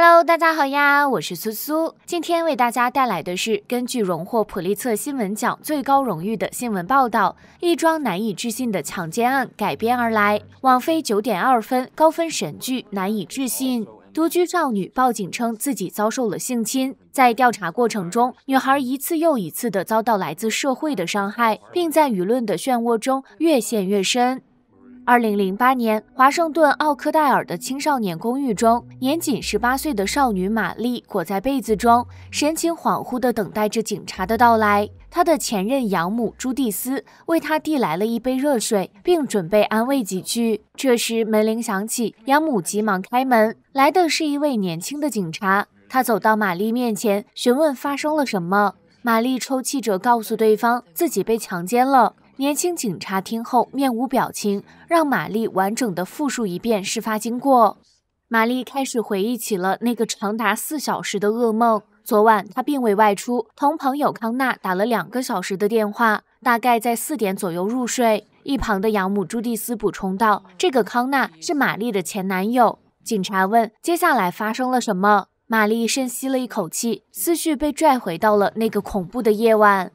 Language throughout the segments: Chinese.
Hello，大家好呀，我是苏苏，今天为大家带来的是根据荣获普利策新闻奖最高荣誉的新闻报道一桩难以置信的强奸案改编而来。网飞九点二分高分神剧，难以置信。独居少女报警称自己遭受了性侵，在调查过程中，女孩一次又一次的遭到来自社会的伤害，并在舆论的漩涡中越陷越深。二零零八年，华盛顿奥克戴尔的青少年公寓中，年仅十八岁的少女玛丽裹在被子中，神情恍惚地等待着警察的到来。她的前任养母朱蒂斯为她递来了一杯热水，并准备安慰几句。这时门铃响起，养母急忙开门，来的是一位年轻的警察。他走到玛丽面前，询问发生了什么。玛丽抽泣着告诉对方，自己被强奸了。年轻警察听后面无表情，让玛丽完整的复述一遍事发经过。玛丽开始回忆起了那个长达四小时的噩梦。昨晚她并未外出，同朋友康纳打了两个小时的电话，大概在四点左右入睡。一旁的养母朱蒂斯补充道：“这个康纳是玛丽的前男友。”警察问：“接下来发生了什么？”玛丽深吸了一口气，思绪被拽回到了那个恐怖的夜晚。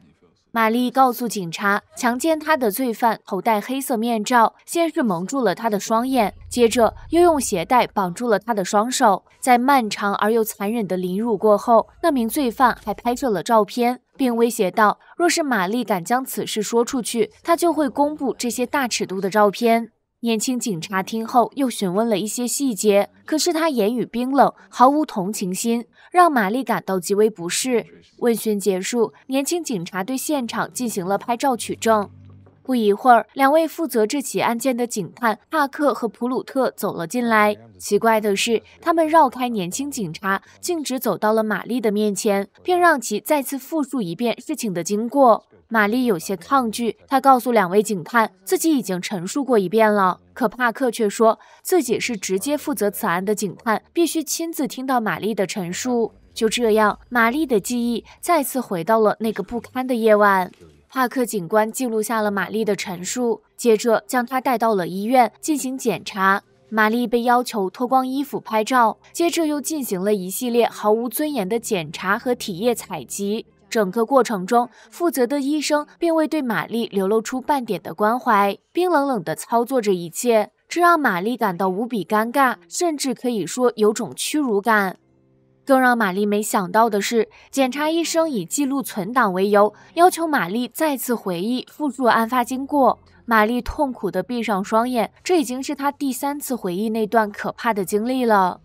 玛丽告诉警察，强奸她的罪犯头戴黑色面罩，先是蒙住了她的双眼，接着又用鞋带绑住了她的双手。在漫长而又残忍的凌辱过后，那名罪犯还拍摄了照片，并威胁道：“若是玛丽敢将此事说出去，他就会公布这些大尺度的照片。”年轻警察听后，又询问了一些细节，可是他言语冰冷，毫无同情心。让玛丽感到极为不适。问询结束，年轻警察对现场进行了拍照取证。不一会儿，两位负责这起案件的警探帕克和普鲁特走了进来。奇怪的是，他们绕开年轻警察，径直走到了玛丽的面前，并让其再次复述一遍事情的经过。玛丽有些抗拒，她告诉两位警探自己已经陈述过一遍了。可帕克却说，自己是直接负责此案的警探，必须亲自听到玛丽的陈述。就这样，玛丽的记忆再次回到了那个不堪的夜晚。帕克警官记录下了玛丽的陈述，接着将她带到了医院进行检查。玛丽被要求脱光衣服拍照，接着又进行了一系列毫无尊严的检查和体液采集。整个过程中，负责的医生并未对玛丽流露出半点的关怀，冰冷冷地操作着一切，这让玛丽感到无比尴尬，甚至可以说有种屈辱感。更让玛丽没想到的是，检查医生以记录存档为由，要求玛丽再次回忆复述案发经过。玛丽痛苦地闭上双眼，这已经是她第三次回忆那段可怕的经历了。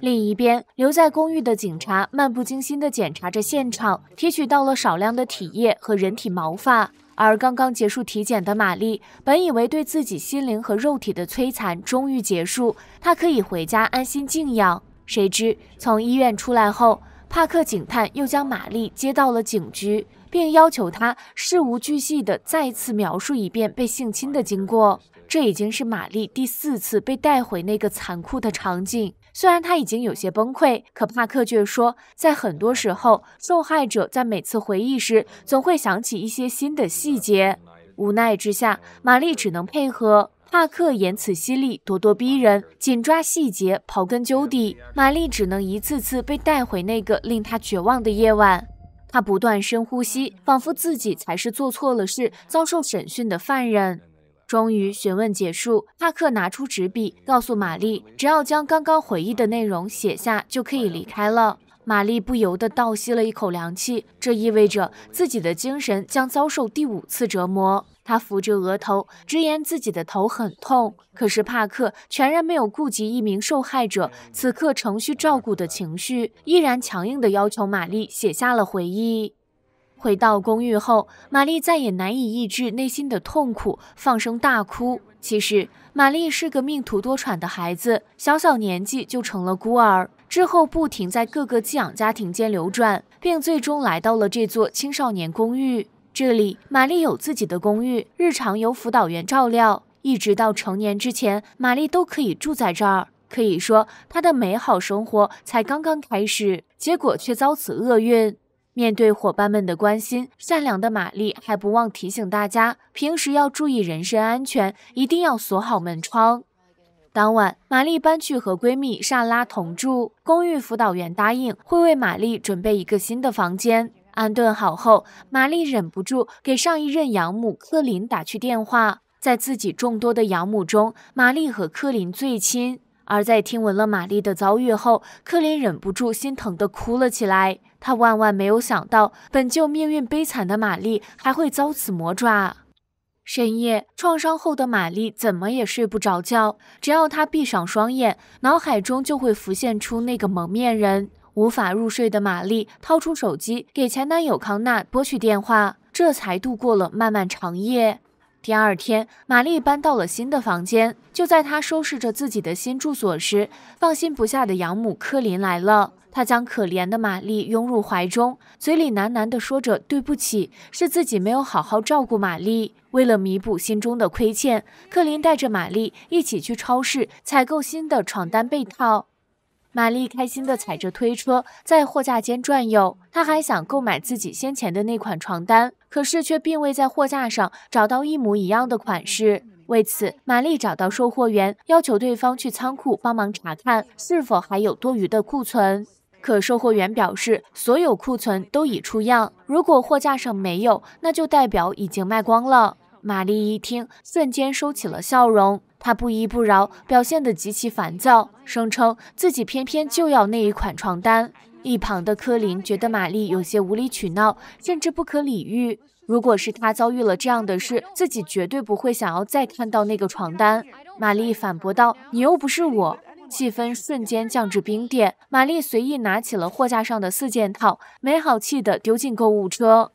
另一边留在公寓的警察漫不经心地检查着现场，提取到了少量的体液和人体毛发。而刚刚结束体检的玛丽，本以为对自己心灵和肉体的摧残终于结束，她可以回家安心静养。谁知从医院出来后，帕克警探又将玛丽接到了警局，并要求她事无巨细地再次描述一遍被性侵的经过。这已经是玛丽第四次被带回那个残酷的场景。虽然他已经有些崩溃，可帕克却说，在很多时候，受害者在每次回忆时总会想起一些新的细节。无奈之下，玛丽只能配合。帕克言辞犀利，咄咄逼人，紧抓细节，刨根究底。玛丽只能一次次被带回那个令他绝望的夜晚。他不断深呼吸，仿佛自己才是做错了事、遭受审讯的犯人。终于询问结束，帕克拿出纸笔，告诉玛丽，只要将刚刚回忆的内容写下，就可以离开了。玛丽不由得倒吸了一口凉气，这意味着自己的精神将遭受第五次折磨。她扶着额头，直言自己的头很痛。可是帕克全然没有顾及一名受害者此刻程序照顾的情绪，依然强硬地要求玛丽写下了回忆。回到公寓后，玛丽再也难以抑制内心的痛苦，放声大哭。其实，玛丽是个命途多舛的孩子，小小年纪就成了孤儿，之后不停在各个寄养家庭间流转，并最终来到了这座青少年公寓。这里，玛丽有自己的公寓，日常由辅导员照料，一直到成年之前，玛丽都可以住在这儿。可以说，她的美好生活才刚刚开始，结果却遭此厄运。面对伙伴们的关心，善良的玛丽还不忘提醒大家，平时要注意人身安全，一定要锁好门窗。当晚，玛丽搬去和闺蜜莎拉同住，公寓辅导员答应会为玛丽准备一个新的房间。安顿好后，玛丽忍不住给上一任养母科林打去电话。在自己众多的养母中，玛丽和科林最亲。而在听闻了玛丽的遭遇后，克林忍不住心疼地哭了起来。他万万没有想到，本就命运悲惨的玛丽还会遭此魔爪。深夜，创伤后的玛丽怎么也睡不着觉，只要她闭上双眼，脑海中就会浮现出那个蒙面人。无法入睡的玛丽掏出手机，给前男友康纳拨去电话，这才度过了漫漫长夜。第二天，玛丽搬到了新的房间。就在她收拾着自己的新住所时，放心不下的养母克林来了。他将可怜的玛丽拥入怀中，嘴里喃喃地说着：“对不起，是自己没有好好照顾玛丽。”为了弥补心中的亏欠，克林带着玛丽一起去超市采购新的床单被套。玛丽开心地踩着推车在货架间转悠，她还想购买自己先前的那款床单。可是却并未在货架上找到一模一样的款式。为此，玛丽找到售货员，要求对方去仓库帮忙查看是否还有多余的库存。可售货员表示，所有库存都已出样，如果货架上没有，那就代表已经卖光了。玛丽一听，瞬间收起了笑容，她不依不饶，表现得极其烦躁，声称自己偏偏就要那一款床单。一旁的科林觉得玛丽有些无理取闹，甚至不可理喻。如果是他遭遇了这样的事，自己绝对不会想要再看到那个床单。玛丽反驳道：“你又不是我。”气氛瞬间降至冰点。玛丽随意拿起了货架上的四件套，没好气地丢进购物车。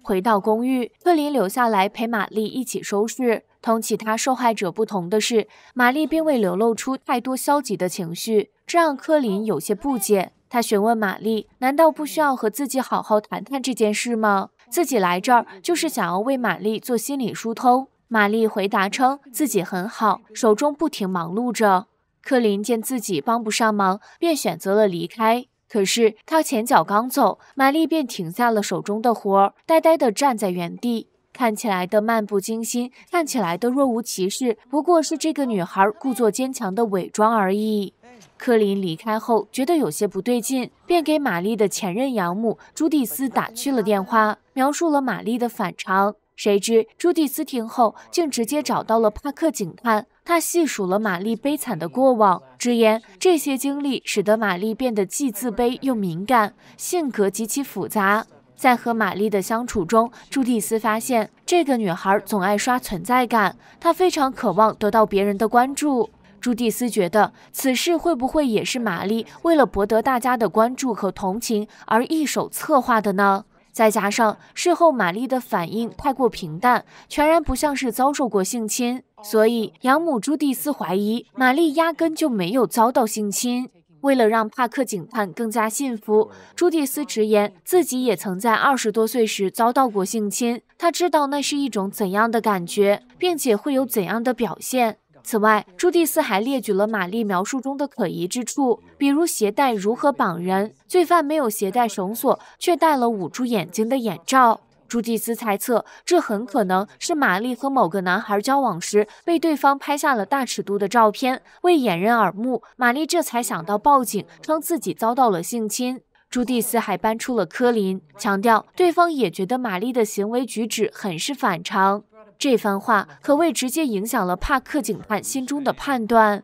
回到公寓，科林留下来陪玛丽一起收拾。同其他受害者不同的是，玛丽并未流露出太多消极的情绪，这让科林有些不解。他询问玛丽：“难道不需要和自己好好谈谈这件事吗？自己来这儿就是想要为玛丽做心理疏通。”玛丽回答称自己很好，手中不停忙碌着。克林见自己帮不上忙，便选择了离开。可是他前脚刚走，玛丽便停下了手中的活儿，呆呆地站在原地，看起来的漫不经心，看起来的若无其事，不过是这个女孩故作坚强的伪装而已。科林离开后，觉得有些不对劲，便给玛丽的前任养母朱蒂斯打去了电话，描述了玛丽的反常。谁知朱蒂斯听后，竟直接找到了帕克警探。他细数了玛丽悲惨的过往，直言这些经历使得玛丽变得既自卑又敏感，性格极其复杂。在和玛丽的相处中，朱蒂斯发现这个女孩总爱刷存在感，她非常渴望得到别人的关注。朱蒂斯觉得此事会不会也是玛丽为了博得大家的关注和同情而一手策划的呢？再加上事后玛丽的反应太过平淡，全然不像是遭受过性侵，所以养母朱蒂斯怀疑玛丽压根就没有遭到性侵。为了让帕克警探更加信服，朱蒂斯直言自己也曾在二十多岁时遭到过性侵，他知道那是一种怎样的感觉，并且会有怎样的表现。此外，朱蒂斯还列举了玛丽描述中的可疑之处，比如鞋带如何绑人，罪犯没有携带绳索，却戴了捂住眼睛的眼罩。朱蒂斯猜测，这很可能是玛丽和某个男孩交往时被对方拍下了大尺度的照片，为掩人耳目，玛丽这才想到报警，称自己遭到了性侵。朱蒂斯还搬出了科林，强调对方也觉得玛丽的行为举止很是反常。这番话可谓直接影响了帕克警探心中的判断。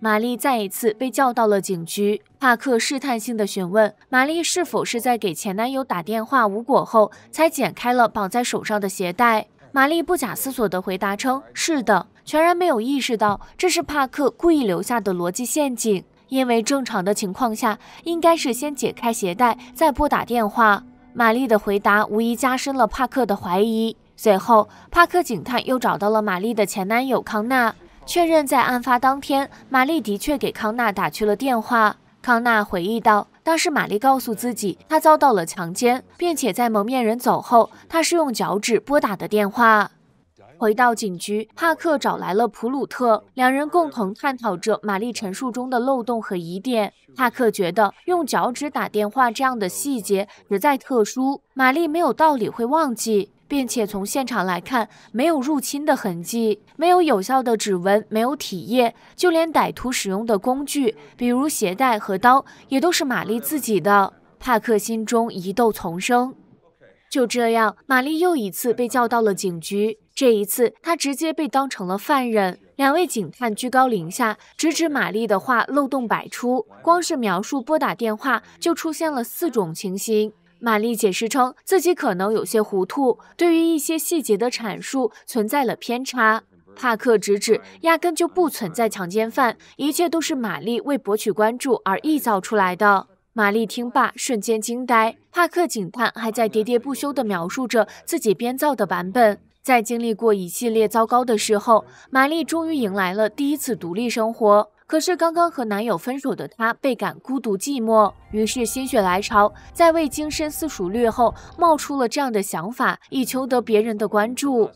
玛丽再一次被叫到了警局，帕克试探性的询问玛丽是否是在给前男友打电话无果后才剪开了绑在手上的鞋带。玛丽不假思索的回答称：“是的。”全然没有意识到这是帕克故意留下的逻辑陷阱，因为正常的情况下应该是先解开鞋带再拨打电话。玛丽的回答无疑加深了帕克的怀疑。随后，帕克警探又找到了玛丽的前男友康纳，确认在案发当天，玛丽的确给康纳打去了电话。康纳回忆道，当时玛丽告诉自己，她遭到了强奸，并且在蒙面人走后，她是用脚趾拨打的电话。回到警局，帕克找来了普鲁特，两人共同探讨着玛丽陈述中的漏洞和疑点。帕克觉得，用脚趾打电话这样的细节实在特殊，玛丽没有道理会忘记。并且从现场来看，没有入侵的痕迹，没有有效的指纹，没有体液，就连歹徒使用的工具，比如鞋带和刀，也都是玛丽自己的。帕克心中疑窦丛生。就这样，玛丽又一次被叫到了警局。这一次，她直接被当成了犯人。两位警探居高临下，直指玛丽的话漏洞百出。光是描述拨打电话，就出现了四种情形。玛丽解释称，自己可能有些糊涂，对于一些细节的阐述存在了偏差。帕克直指，压根就不存在强奸犯，一切都是玛丽为博取关注而臆造出来的。玛丽听罢，瞬间惊呆。帕克警探还在喋喋不休地描述着自己编造的版本。在经历过一系列糟糕的事后，玛丽终于迎来了第一次独立生活。可是刚刚和男友分手的她倍感孤独寂寞，于是心血来潮，在未经深思熟虑后冒出了这样的想法，以求得别人的关注。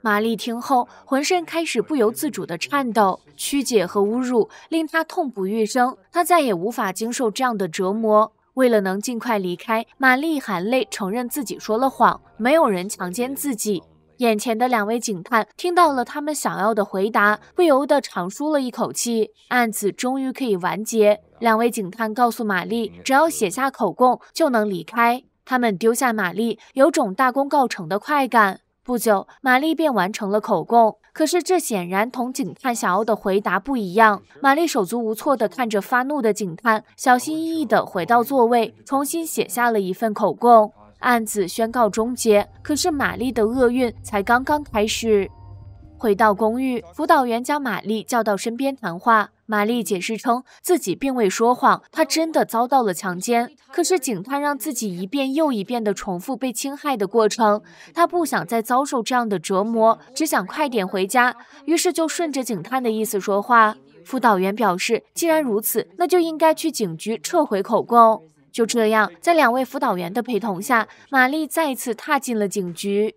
玛丽听后，浑身开始不由自主地颤抖。曲解和侮辱令她痛不欲生，她再也无法经受这样的折磨。为了能尽快离开，玛丽含泪承认自己说了谎，没有人强奸自己。眼前的两位警探听到了他们想要的回答，不由得长舒了一口气，案子终于可以完结。两位警探告诉玛丽，只要写下口供就能离开。他们丢下玛丽，有种大功告成的快感。不久，玛丽便完成了口供，可是这显然同警探想要的回答不一样。玛丽手足无措地看着发怒的警探，小心翼翼地回到座位，重新写下了一份口供。案子宣告终结，可是玛丽的厄运才刚刚开始。回到公寓，辅导员将玛丽叫到身边谈话。玛丽解释称自己并未说谎，她真的遭到了强奸。可是警探让自己一遍又一遍地重复被侵害的过程，她不想再遭受这样的折磨，只想快点回家，于是就顺着警探的意思说话。辅导员表示，既然如此，那就应该去警局撤回口供。就这样，在两位辅导员的陪同下，玛丽再次踏进了警局。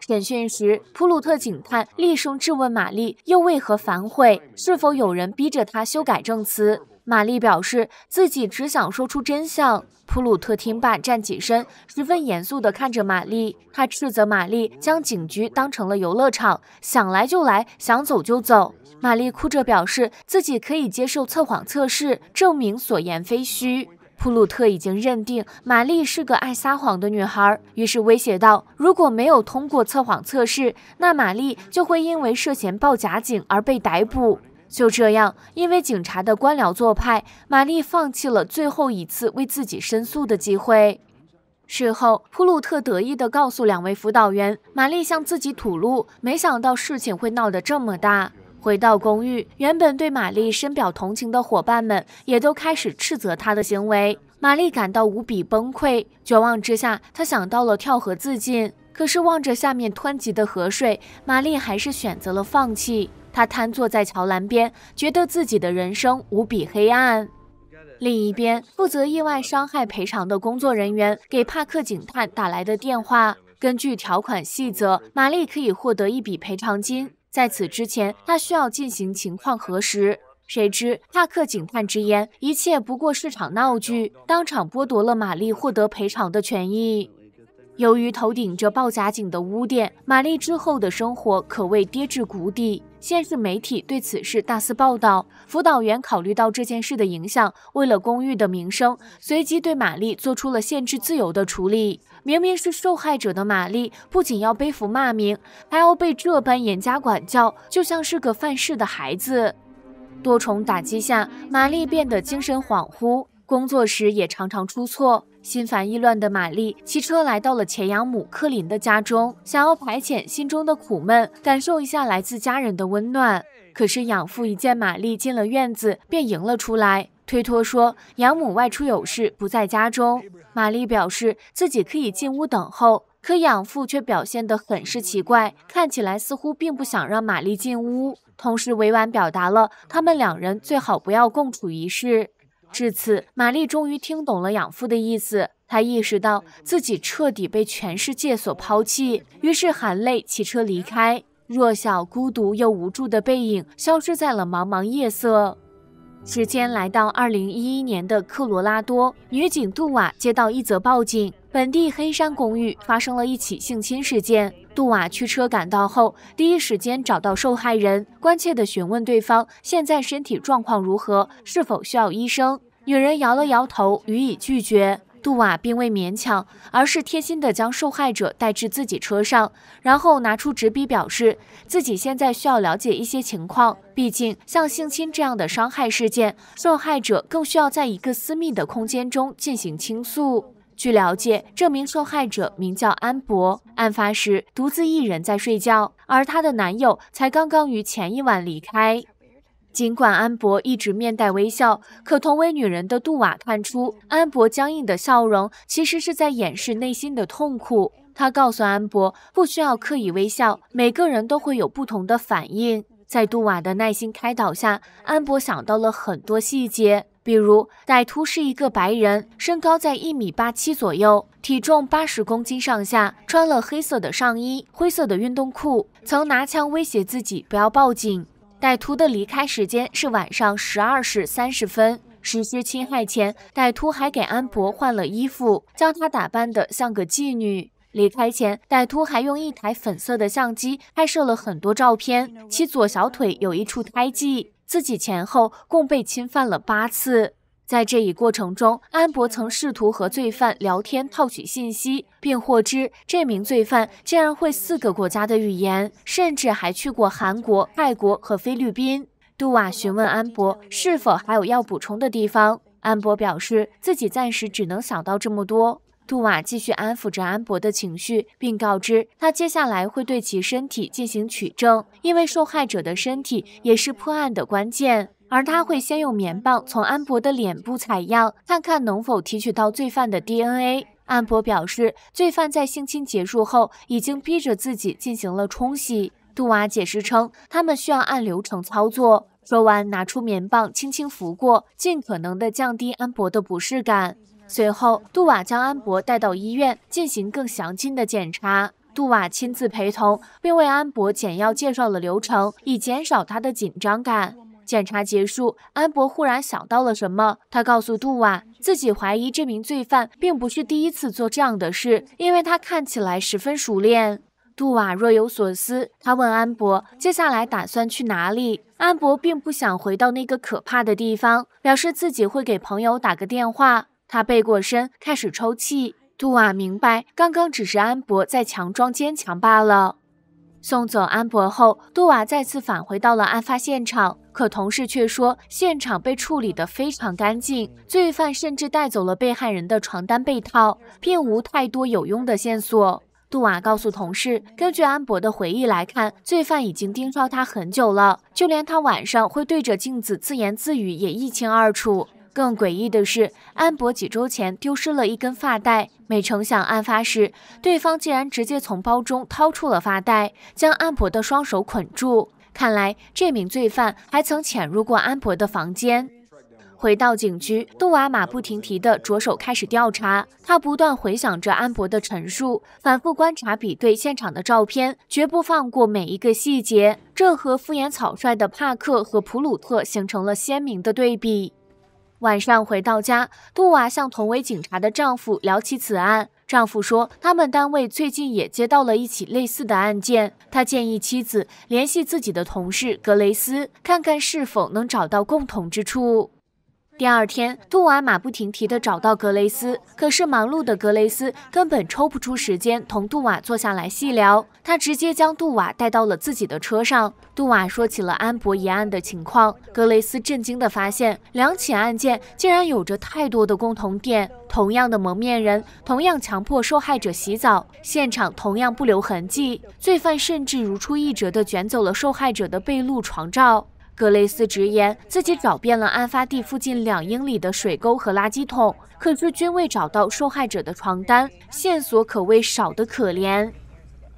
审讯时，普鲁特警探厉声质问玛丽：“又为何反悔？是否有人逼着她修改证词？”玛丽表示自己只想说出真相。普鲁特听罢，站起身，十分严肃地看着玛丽。他斥责玛丽将警局当成了游乐场，想来就来，想走就走。玛丽哭着表示自己可以接受测谎测试，证明所言非虚。普鲁特已经认定玛丽是个爱撒谎的女孩，于是威胁道：“如果没有通过测谎测试，那玛丽就会因为涉嫌报假警而被逮捕。”就这样，因为警察的官僚做派，玛丽放弃了最后一次为自己申诉的机会。事后，普鲁特得意地告诉两位辅导员：“玛丽向自己吐露，没想到事情会闹得这么大。”回到公寓，原本对玛丽深表同情的伙伴们也都开始斥责她的行为。玛丽感到无比崩溃，绝望之下，她想到了跳河自尽。可是望着下面湍急的河水，玛丽还是选择了放弃。她瘫坐在桥栏边，觉得自己的人生无比黑暗。另一边，负责意外伤害赔偿的工作人员给帕克警探打来的电话。根据条款细则，玛丽可以获得一笔赔偿金。在此之前，他需要进行情况核实。谁知帕克警探直言，一切不过是场闹剧，当场剥夺了玛丽获得赔偿的权益。由于头顶着报假警的污点，玛丽之后的生活可谓跌至谷底。现是媒体对此事大肆报道，辅导员考虑到这件事的影响，为了公寓的名声，随即对玛丽做出了限制自由的处理。明明是受害者的玛丽，不仅要背负骂名，还要被这般严加管教，就像是个犯事的孩子。多重打击下，玛丽变得精神恍惚，工作时也常常出错。心烦意乱的玛丽骑车来到了前养母柯林的家中，想要排遣心中的苦闷，感受一下来自家人的温暖。可是养父一见玛丽进了院子，便迎了出来，推脱说养母外出有事不在家中。玛丽表示自己可以进屋等候，可养父却表现得很是奇怪，看起来似乎并不想让玛丽进屋，同时委婉表达了他们两人最好不要共处一室。至此，玛丽终于听懂了养父的意思。她意识到自己彻底被全世界所抛弃，于是含泪骑车离开。弱小、孤独又无助的背影消失在了茫茫夜色。时间来到二零一一年的科罗拉多，女警杜瓦接到一则报警，本地黑山公寓发生了一起性侵事件。杜瓦驱车赶到后，第一时间找到受害人，关切地询问对方现在身体状况如何，是否需要医生。女人摇了摇头，予以拒绝。杜瓦并未勉强，而是贴心地将受害者带至自己车上，然后拿出纸笔，表示自己现在需要了解一些情况。毕竟，像性侵这样的伤害事件，受害者更需要在一个私密的空间中进行倾诉。据了解，这名受害者名叫安博，案发时独自一人在睡觉，而她的男友才刚刚于前一晚离开。尽管安博一直面带微笑，可同为女人的杜瓦看出，安博僵硬的笑容其实是在掩饰内心的痛苦。他告诉安博，不需要刻意微笑，每个人都会有不同的反应。在杜瓦的耐心开导下，安博想到了很多细节，比如歹徒是一个白人，身高在一米八七左右，体重八十公斤上下，穿了黑色的上衣、灰色的运动裤，曾拿枪威胁自己不要报警。歹徒的离开时间是晚上十二时三十分。实施侵害前，歹徒还给安博换了衣服，将她打扮得像个妓女。离开前，歹徒还用一台粉色的相机拍摄了很多照片。其左小腿有一处胎记，自己前后共被侵犯了八次。在这一过程中，安博曾试图和罪犯聊天，套取信息，并获知这名罪犯竟然会四个国家的语言，甚至还去过韩国、泰国和菲律宾。杜瓦询问安博是否还有要补充的地方，安博表示自己暂时只能想到这么多。杜瓦继续安抚着安博的情绪，并告知他接下来会对其身体进行取证，因为受害者的身体也是破案的关键。而他会先用棉棒从安博的脸部采样，看看能否提取到罪犯的 DNA。安博表示，罪犯在性侵结束后已经逼着自己进行了冲洗。杜瓦解释称，他们需要按流程操作。说完，拿出棉棒轻轻拂过，尽可能地降低安博的不适感。随后，杜瓦将安博带到医院进行更详尽的检查。杜瓦亲自陪同，并为安博简要介绍了流程，以减少他的紧张感。检查结束，安博忽然想到了什么，他告诉杜瓦，自己怀疑这名罪犯并不是第一次做这样的事，因为他看起来十分熟练。杜瓦若有所思，他问安博，接下来打算去哪里？安博并不想回到那个可怕的地方，表示自己会给朋友打个电话。他背过身开始抽泣。杜瓦明白，刚刚只是安博在强装坚强罢了。送走安博后，杜瓦再次返回到了案发现场。可同事却说，现场被处理得非常干净，罪犯甚至带走了被害人的床单被套，并无太多有用的线索。杜瓦告诉同事，根据安博的回忆来看，罪犯已经盯梢他很久了，就连他晚上会对着镜子自言自语也一清二楚。更诡异的是，安博几周前丢失了一根发带，没成想案发时，对方竟然直接从包中掏出了发带，将安博的双手捆住。看来，这名罪犯还曾潜入过安博的房间。回到警局，杜瓦马不停蹄地着手开始调查。他不断回想着安博的陈述，反复观察比对现场的照片，绝不放过每一个细节。这和敷衍草率的帕克和普鲁特形成了鲜明的对比。晚上回到家，杜瓦向同为警察的丈夫聊起此案。丈夫说：“他们单位最近也接到了一起类似的案件。”他建议妻子联系自己的同事格雷斯，看看是否能找到共同之处。第二天，杜瓦马不停蹄地找到格雷斯，可是忙碌的格雷斯根本抽不出时间同杜瓦坐下来细聊。他直接将杜瓦带到了自己的车上。杜瓦说起了安博一案的情况，格雷斯震惊地发现，两起案件竟然有着太多的共同点：同样的蒙面人，同样强迫受害者洗澡，现场同样不留痕迹，罪犯甚至如出一辙地卷走了受害者的被褥床罩。格雷斯直言，自己找遍了案发地附近两英里的水沟和垃圾桶，可是均未找到受害者的床单，线索可谓少得可怜。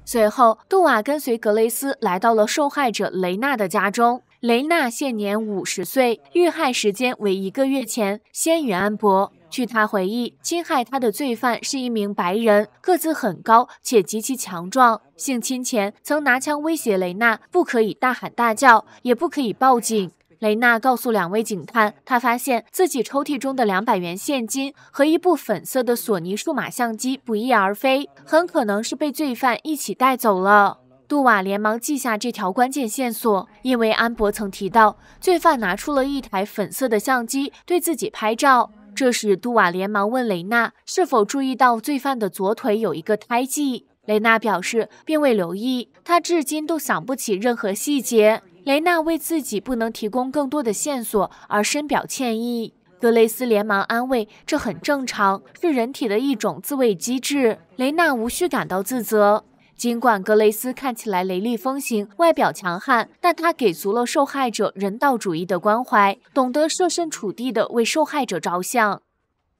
随后，杜瓦跟随格雷斯来到了受害者雷娜的家中。雷娜现年五十岁，遇害时间为一个月前，先于安博。据他回忆，侵害他的罪犯是一名白人，个子很高且极其强壮。性侵前曾拿枪威胁雷娜，不可以大喊大叫，也不可以报警。雷娜告诉两位警探，他发现自己抽屉中的两百元现金和一部粉色的索尼数码相机不翼而飞，很可能是被罪犯一起带走了。杜瓦连忙记下这条关键线索，因为安博曾提到，罪犯拿出了一台粉色的相机对自己拍照。这时，杜瓦连忙问雷娜是否注意到罪犯的左腿有一个胎记。雷娜表示并未留意，他至今都想不起任何细节。雷娜为自己不能提供更多的线索而深表歉意。格雷斯连忙安慰：“这很正常，是人体的一种自卫机制。雷娜无需感到自责。”尽管格雷斯看起来雷厉风行、外表强悍，但他给足了受害者人道主义的关怀，懂得设身处地地为受害者着想。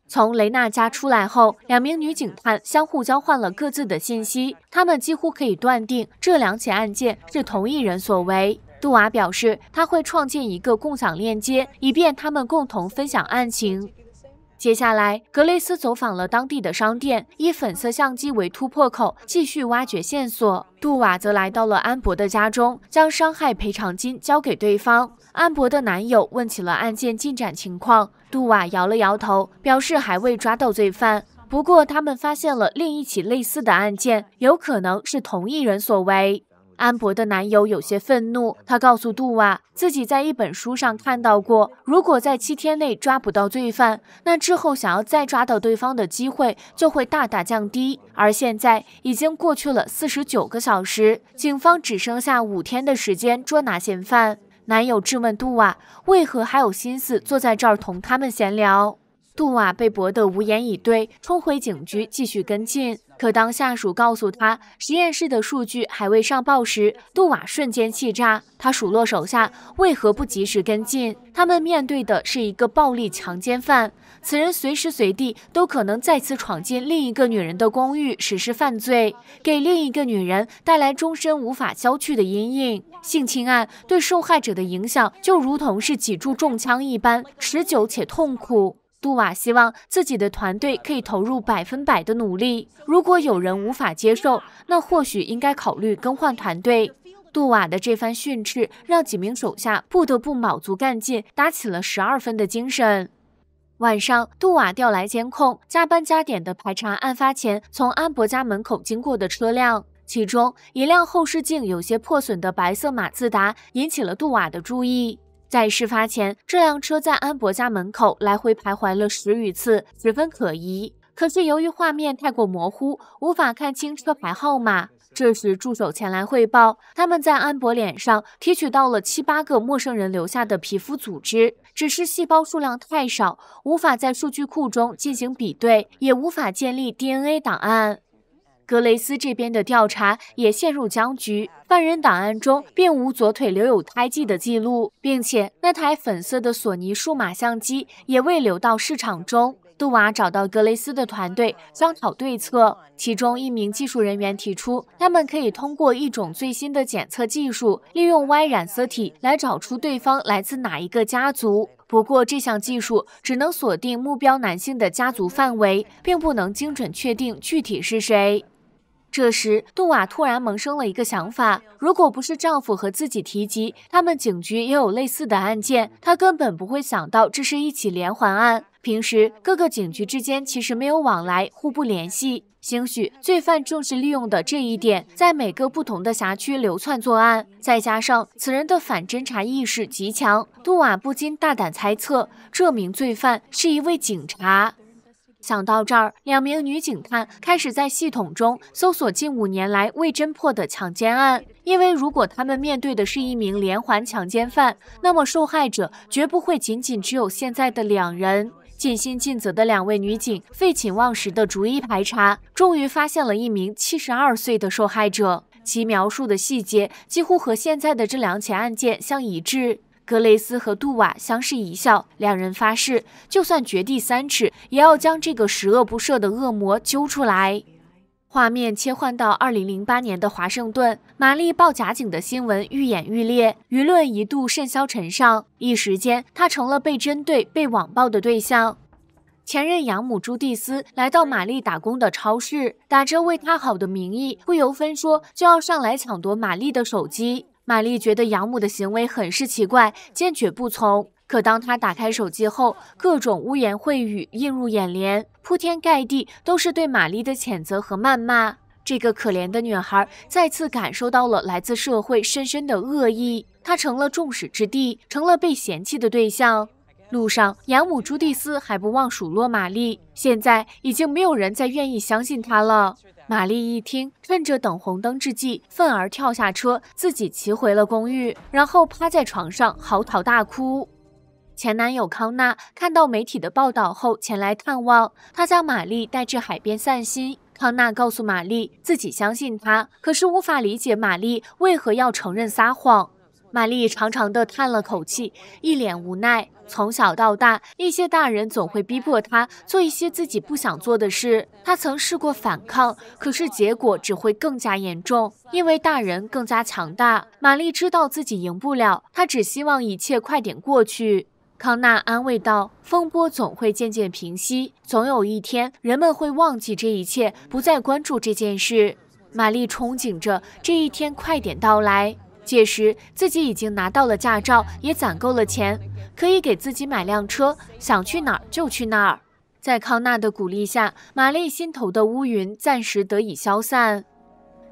从雷娜家出来后，两名女警探相互交换了各自的信息，他们几乎可以断定这两起案件是同一人所为。杜瓦表示，他会创建一个共享链接，以便他们共同分享案情。接下来，格雷斯走访了当地的商店，以粉色相机为突破口，继续挖掘线索。杜瓦则来到了安博的家中，将伤害赔偿金交给对方。安博的男友问起了案件进展情况，杜瓦摇了摇头，表示还未抓到罪犯。不过，他们发现了另一起类似的案件，有可能是同一人所为。安博的男友有些愤怒，他告诉杜瓦，自己在一本书上看到过，如果在七天内抓捕到罪犯，那之后想要再抓到对方的机会就会大大降低。而现在已经过去了四十九个小时，警方只剩下五天的时间捉拿嫌犯。男友质问杜瓦，为何还有心思坐在这儿同他们闲聊？杜瓦被驳得无言以对，冲回警局继续跟进。可当下属告诉他实验室的数据还未上报时，杜瓦瞬间气炸。他数落手下为何不及时跟进，他们面对的是一个暴力强奸犯，此人随时随地都可能再次闯进另一个女人的公寓实施犯罪，给另一个女人带来终身无法消去的阴影。性侵案对受害者的影响就如同是脊柱中枪一般持久且痛苦。杜瓦希望自己的团队可以投入百分百的努力。如果有人无法接受，那或许应该考虑更换团队。杜瓦的这番训斥让几名手下不得不卯足干劲，打起了十二分的精神。晚上，杜瓦调来监控，加班加点的排查案发前从安博家门口经过的车辆。其中一辆后视镜有些破损的白色马自达引起了杜瓦的注意。在事发前，这辆车在安博家门口来回徘徊了十余次，十分可疑。可是由于画面太过模糊，无法看清车牌号码。这时助手前来汇报，他们在安博脸上提取到了七八个陌生人留下的皮肤组织，只是细胞数量太少，无法在数据库中进行比对，也无法建立 DNA 档案。格雷斯这边的调查也陷入僵局，犯人档案中并无左腿留有胎记的记录，并且那台粉色的索尼数码相机也未流到市场中。杜瓦找到格雷斯的团队商讨对策，其中一名技术人员提出，他们可以通过一种最新的检测技术，利用 Y 染色体来找出对方来自哪一个家族。不过这项技术只能锁定目标男性的家族范围，并不能精准确定具体是谁。这时，杜瓦突然萌生了一个想法：如果不是丈夫和自己提及他们警局也有类似的案件，他根本不会想到这是一起连环案。平时各个警局之间其实没有往来，互不联系。兴许罪犯正是利用的这一点，在每个不同的辖区流窜作案。再加上此人的反侦查意识极强，杜瓦不禁大胆猜测，这名罪犯是一位警察。想到这儿，两名女警探开始在系统中搜索近五年来未侦破的强奸案，因为如果他们面对的是一名连环强奸犯，那么受害者绝不会仅仅只有现在的两人。尽心尽责的两位女警废寝忘食地逐一排查，终于发现了一名七十二岁的受害者，其描述的细节几乎和现在的这两起案件相一致。格雷斯和杜瓦相视一笑，两人发誓，就算掘地三尺，也要将这个十恶不赦的恶魔揪出来。画面切换到2008年的华盛顿，玛丽报假警的新闻愈演愈烈，舆论一度甚嚣尘上，一时间她成了被针对、被网暴的对象。前任养母朱蒂斯来到玛丽打工的超市，打着为她好的名义，不由分说就要上来抢夺玛丽的手机。玛丽觉得养母的行为很是奇怪，坚决不从。可当她打开手机后，各种污言秽语映入眼帘，铺天盖地都是对玛丽的谴责和谩骂。这个可怜的女孩再次感受到了来自社会深深的恶意，她成了众矢之的，成了被嫌弃的对象。路上，养母朱蒂斯还不忘数落玛丽，现在已经没有人再愿意相信她了。玛丽一听，趁着等红灯之际，愤而跳下车，自己骑回了公寓，然后趴在床上嚎啕大哭。前男友康纳看到媒体的报道后，前来探望，他将玛丽带至海边散心。康纳告诉玛丽，自己相信她，可是无法理解玛丽为何要承认撒谎。玛丽长长的叹了口气，一脸无奈。从小到大，一些大人总会逼迫她做一些自己不想做的事。她曾试过反抗，可是结果只会更加严重，因为大人更加强大。玛丽知道自己赢不了，她只希望一切快点过去。康纳安慰道：“风波总会渐渐平息，总有一天人们会忘记这一切，不再关注这件事。”玛丽憧憬着这一天快点到来。届时自己已经拿到了驾照，也攒够了钱，可以给自己买辆车，想去哪儿就去哪儿。在康纳的鼓励下，玛丽心头的乌云暂时得以消散。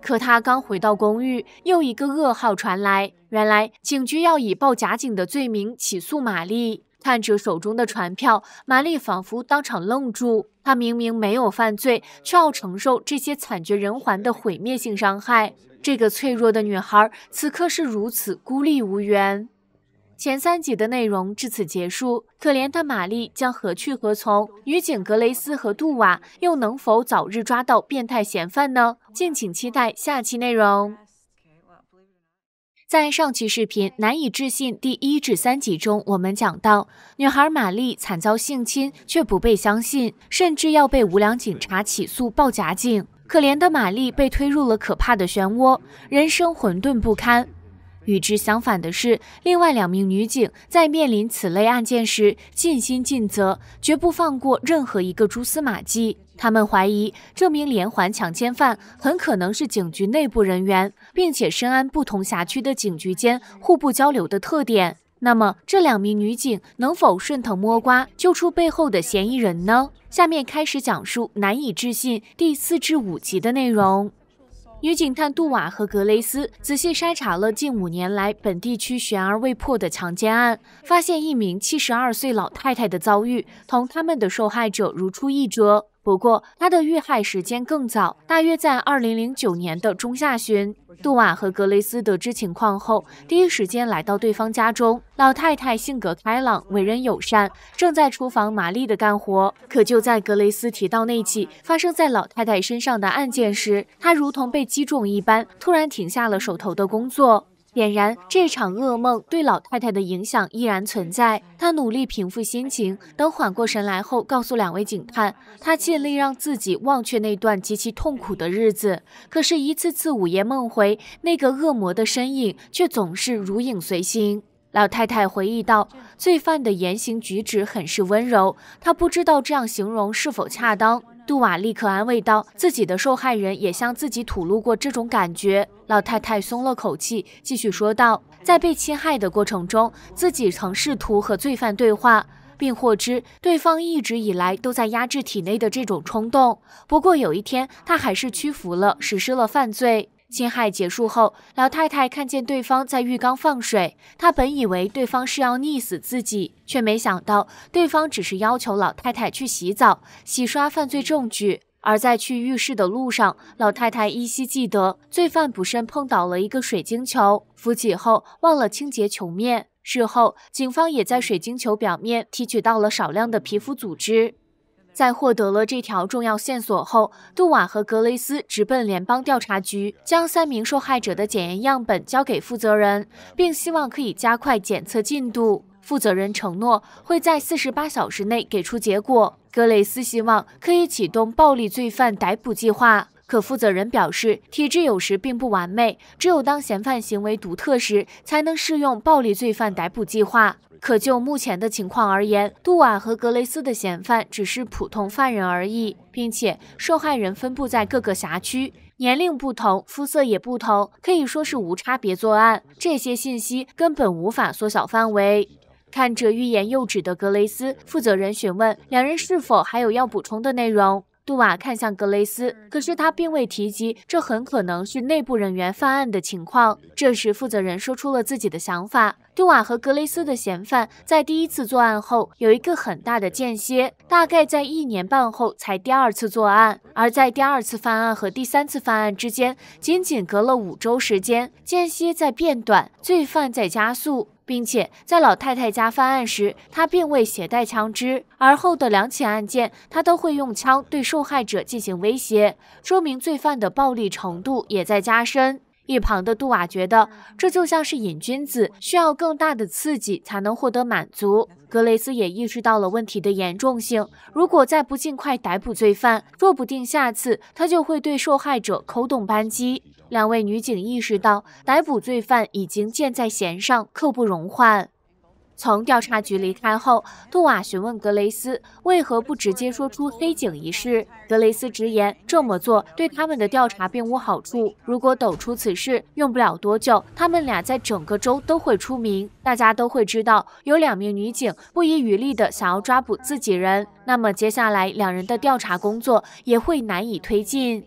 可她刚回到公寓，又一个噩耗传来：原来警局要以报假警的罪名起诉玛丽。看着手中的传票，玛丽仿佛当场愣住。她明明没有犯罪，却要承受这些惨绝人寰的毁灭性伤害。这个脆弱的女孩此刻是如此孤立无援。前三集的内容至此结束，可怜的玛丽将何去何从？女警格雷斯和杜瓦又能否早日抓到变态嫌犯呢？敬请期待下期内容。在上期视频《难以置信第一至三集》中，我们讲到，女孩玛丽惨遭性侵，却不被相信，甚至要被无良警察起诉报假警。可怜的玛丽被推入了可怕的漩涡，人生混沌不堪。与之相反的是，另外两名女警在面临此类案件时尽心尽责，绝不放过任何一个蛛丝马迹。他们怀疑这名连环强奸犯很可能是警局内部人员，并且深谙不同辖区的警局间互不交流的特点。那么这两名女警能否顺藤摸瓜救出背后的嫌疑人呢？下面开始讲述难以置信第四至五集的内容。女警探杜瓦和格雷斯仔细筛查了近五年来本地区悬而未破的强奸案，发现一名七十二岁老太太的遭遇同他们的受害者如出一辙。不过，他的遇害时间更早，大约在二零零九年的中下旬。杜瓦和格雷斯得知情况后，第一时间来到对方家中。老太太性格开朗，为人友善，正在厨房麻利地干活。可就在格雷斯提到那起发生在老太太身上的案件时，她如同被击中一般，突然停下了手头的工作。显然，这场噩梦对老太太的影响依然存在。她努力平复心情，等缓过神来后，告诉两位警探，她尽力让自己忘却那段极其痛苦的日子。可是，一次次午夜梦回，那个恶魔的身影却总是如影随形。老太太回忆道：“罪犯的言行举止很是温柔，她不知道这样形容是否恰当。”杜瓦立刻安慰道：“自己的受害人也向自己吐露过这种感觉。”老太太松了口气，继续说道：“在被侵害的过程中，自己曾试图和罪犯对话，并获知对方一直以来都在压制体内的这种冲动。不过有一天，他还是屈服了，实施了犯罪。”侵害结束后，老太太看见对方在浴缸放水，她本以为对方是要溺死自己，却没想到对方只是要求老太太去洗澡，洗刷犯罪证据。而在去浴室的路上，老太太依稀记得罪犯不慎碰倒了一个水晶球，扶起后忘了清洁球面。事后，警方也在水晶球表面提取到了少量的皮肤组织。在获得了这条重要线索后，杜瓦和格雷斯直奔联邦调查局，将三名受害者的检验样本交给负责人，并希望可以加快检测进度。负责人承诺会在四十八小时内给出结果。格雷斯希望可以启动暴力罪犯逮捕计划，可负责人表示，体制有时并不完美，只有当嫌犯行为独特时，才能适用暴力罪犯逮捕计划。可就目前的情况而言，杜瓦和格雷斯的嫌犯只是普通犯人而已，并且受害人分布在各个辖区，年龄不同，肤色也不同，可以说是无差别作案。这些信息根本无法缩小范围。看着欲言又止的格雷斯，负责人询问两人是否还有要补充的内容。杜瓦看向格雷斯，可是他并未提及，这很可能是内部人员犯案的情况。这时，负责人说出了自己的想法：杜瓦和格雷斯的嫌犯在第一次作案后有一个很大的间歇，大概在一年半后才第二次作案；而在第二次犯案和第三次犯案之间，仅仅隔了五周时间，间歇在变短，罪犯在加速。并且在老太太家犯案时，他并未携带枪支；而后的两起案件，他都会用枪对受害者进行威胁，说明罪犯的暴力程度也在加深。一旁的杜瓦觉得这就像是瘾君子需要更大的刺激才能获得满足。格雷斯也意识到了问题的严重性，如果再不尽快逮捕罪犯，说不定下次他就会对受害者扣动扳机。两位女警意识到逮捕罪犯已经箭在弦上，刻不容缓。从调查局离开后，杜瓦询问格雷斯为何不直接说出黑警一事。格雷斯直言，这么做对他们的调查并无好处。如果抖出此事，用不了多久，他们俩在整个州都会出名，大家都会知道有两名女警不遗余力地想要抓捕自己人。那么接下来两人的调查工作也会难以推进。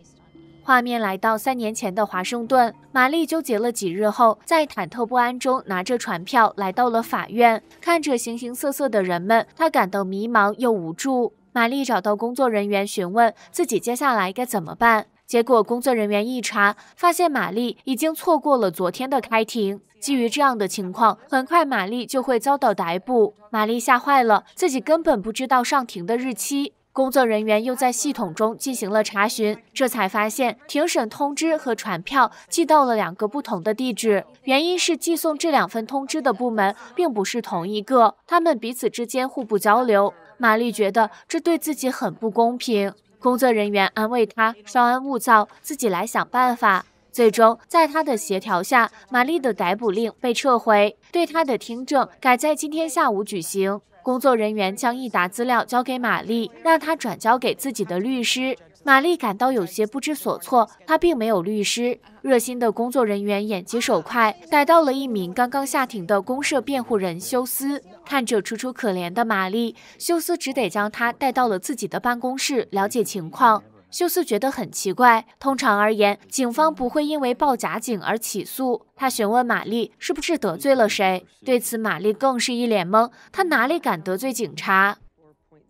画面来到三年前的华盛顿，玛丽纠结了几日后，在忐忑不安中拿着传票来到了法院。看着形形色色的人们，她感到迷茫又无助。玛丽找到工作人员询问自己接下来该怎么办，结果工作人员一查发现玛丽已经错过了昨天的开庭。基于这样的情况，很快玛丽就会遭到逮捕。玛丽吓坏了，自己根本不知道上庭的日期。工作人员又在系统中进行了查询，这才发现庭审通知和传票寄到了两个不同的地址。原因是寄送这两份通知的部门并不是同一个，他们彼此之间互不交流。玛丽觉得这对自己很不公平。工作人员安慰她：“稍安勿躁，自己来想办法。”最终，在他的协调下，玛丽的逮捕令被撤回，对她的听证改在今天下午举行。工作人员将一沓资料交给玛丽，让她转交给自己的律师。玛丽感到有些不知所措，她并没有律师。热心的工作人员眼疾手快，逮到了一名刚刚下庭的公社辩护人休斯。看着楚楚可怜的玛丽，休斯只得将她带到了自己的办公室了解情况。休斯觉得很奇怪，通常而言，警方不会因为报假警而起诉。他询问玛丽是不是得罪了谁，对此玛丽更是一脸懵，她哪里敢得罪警察？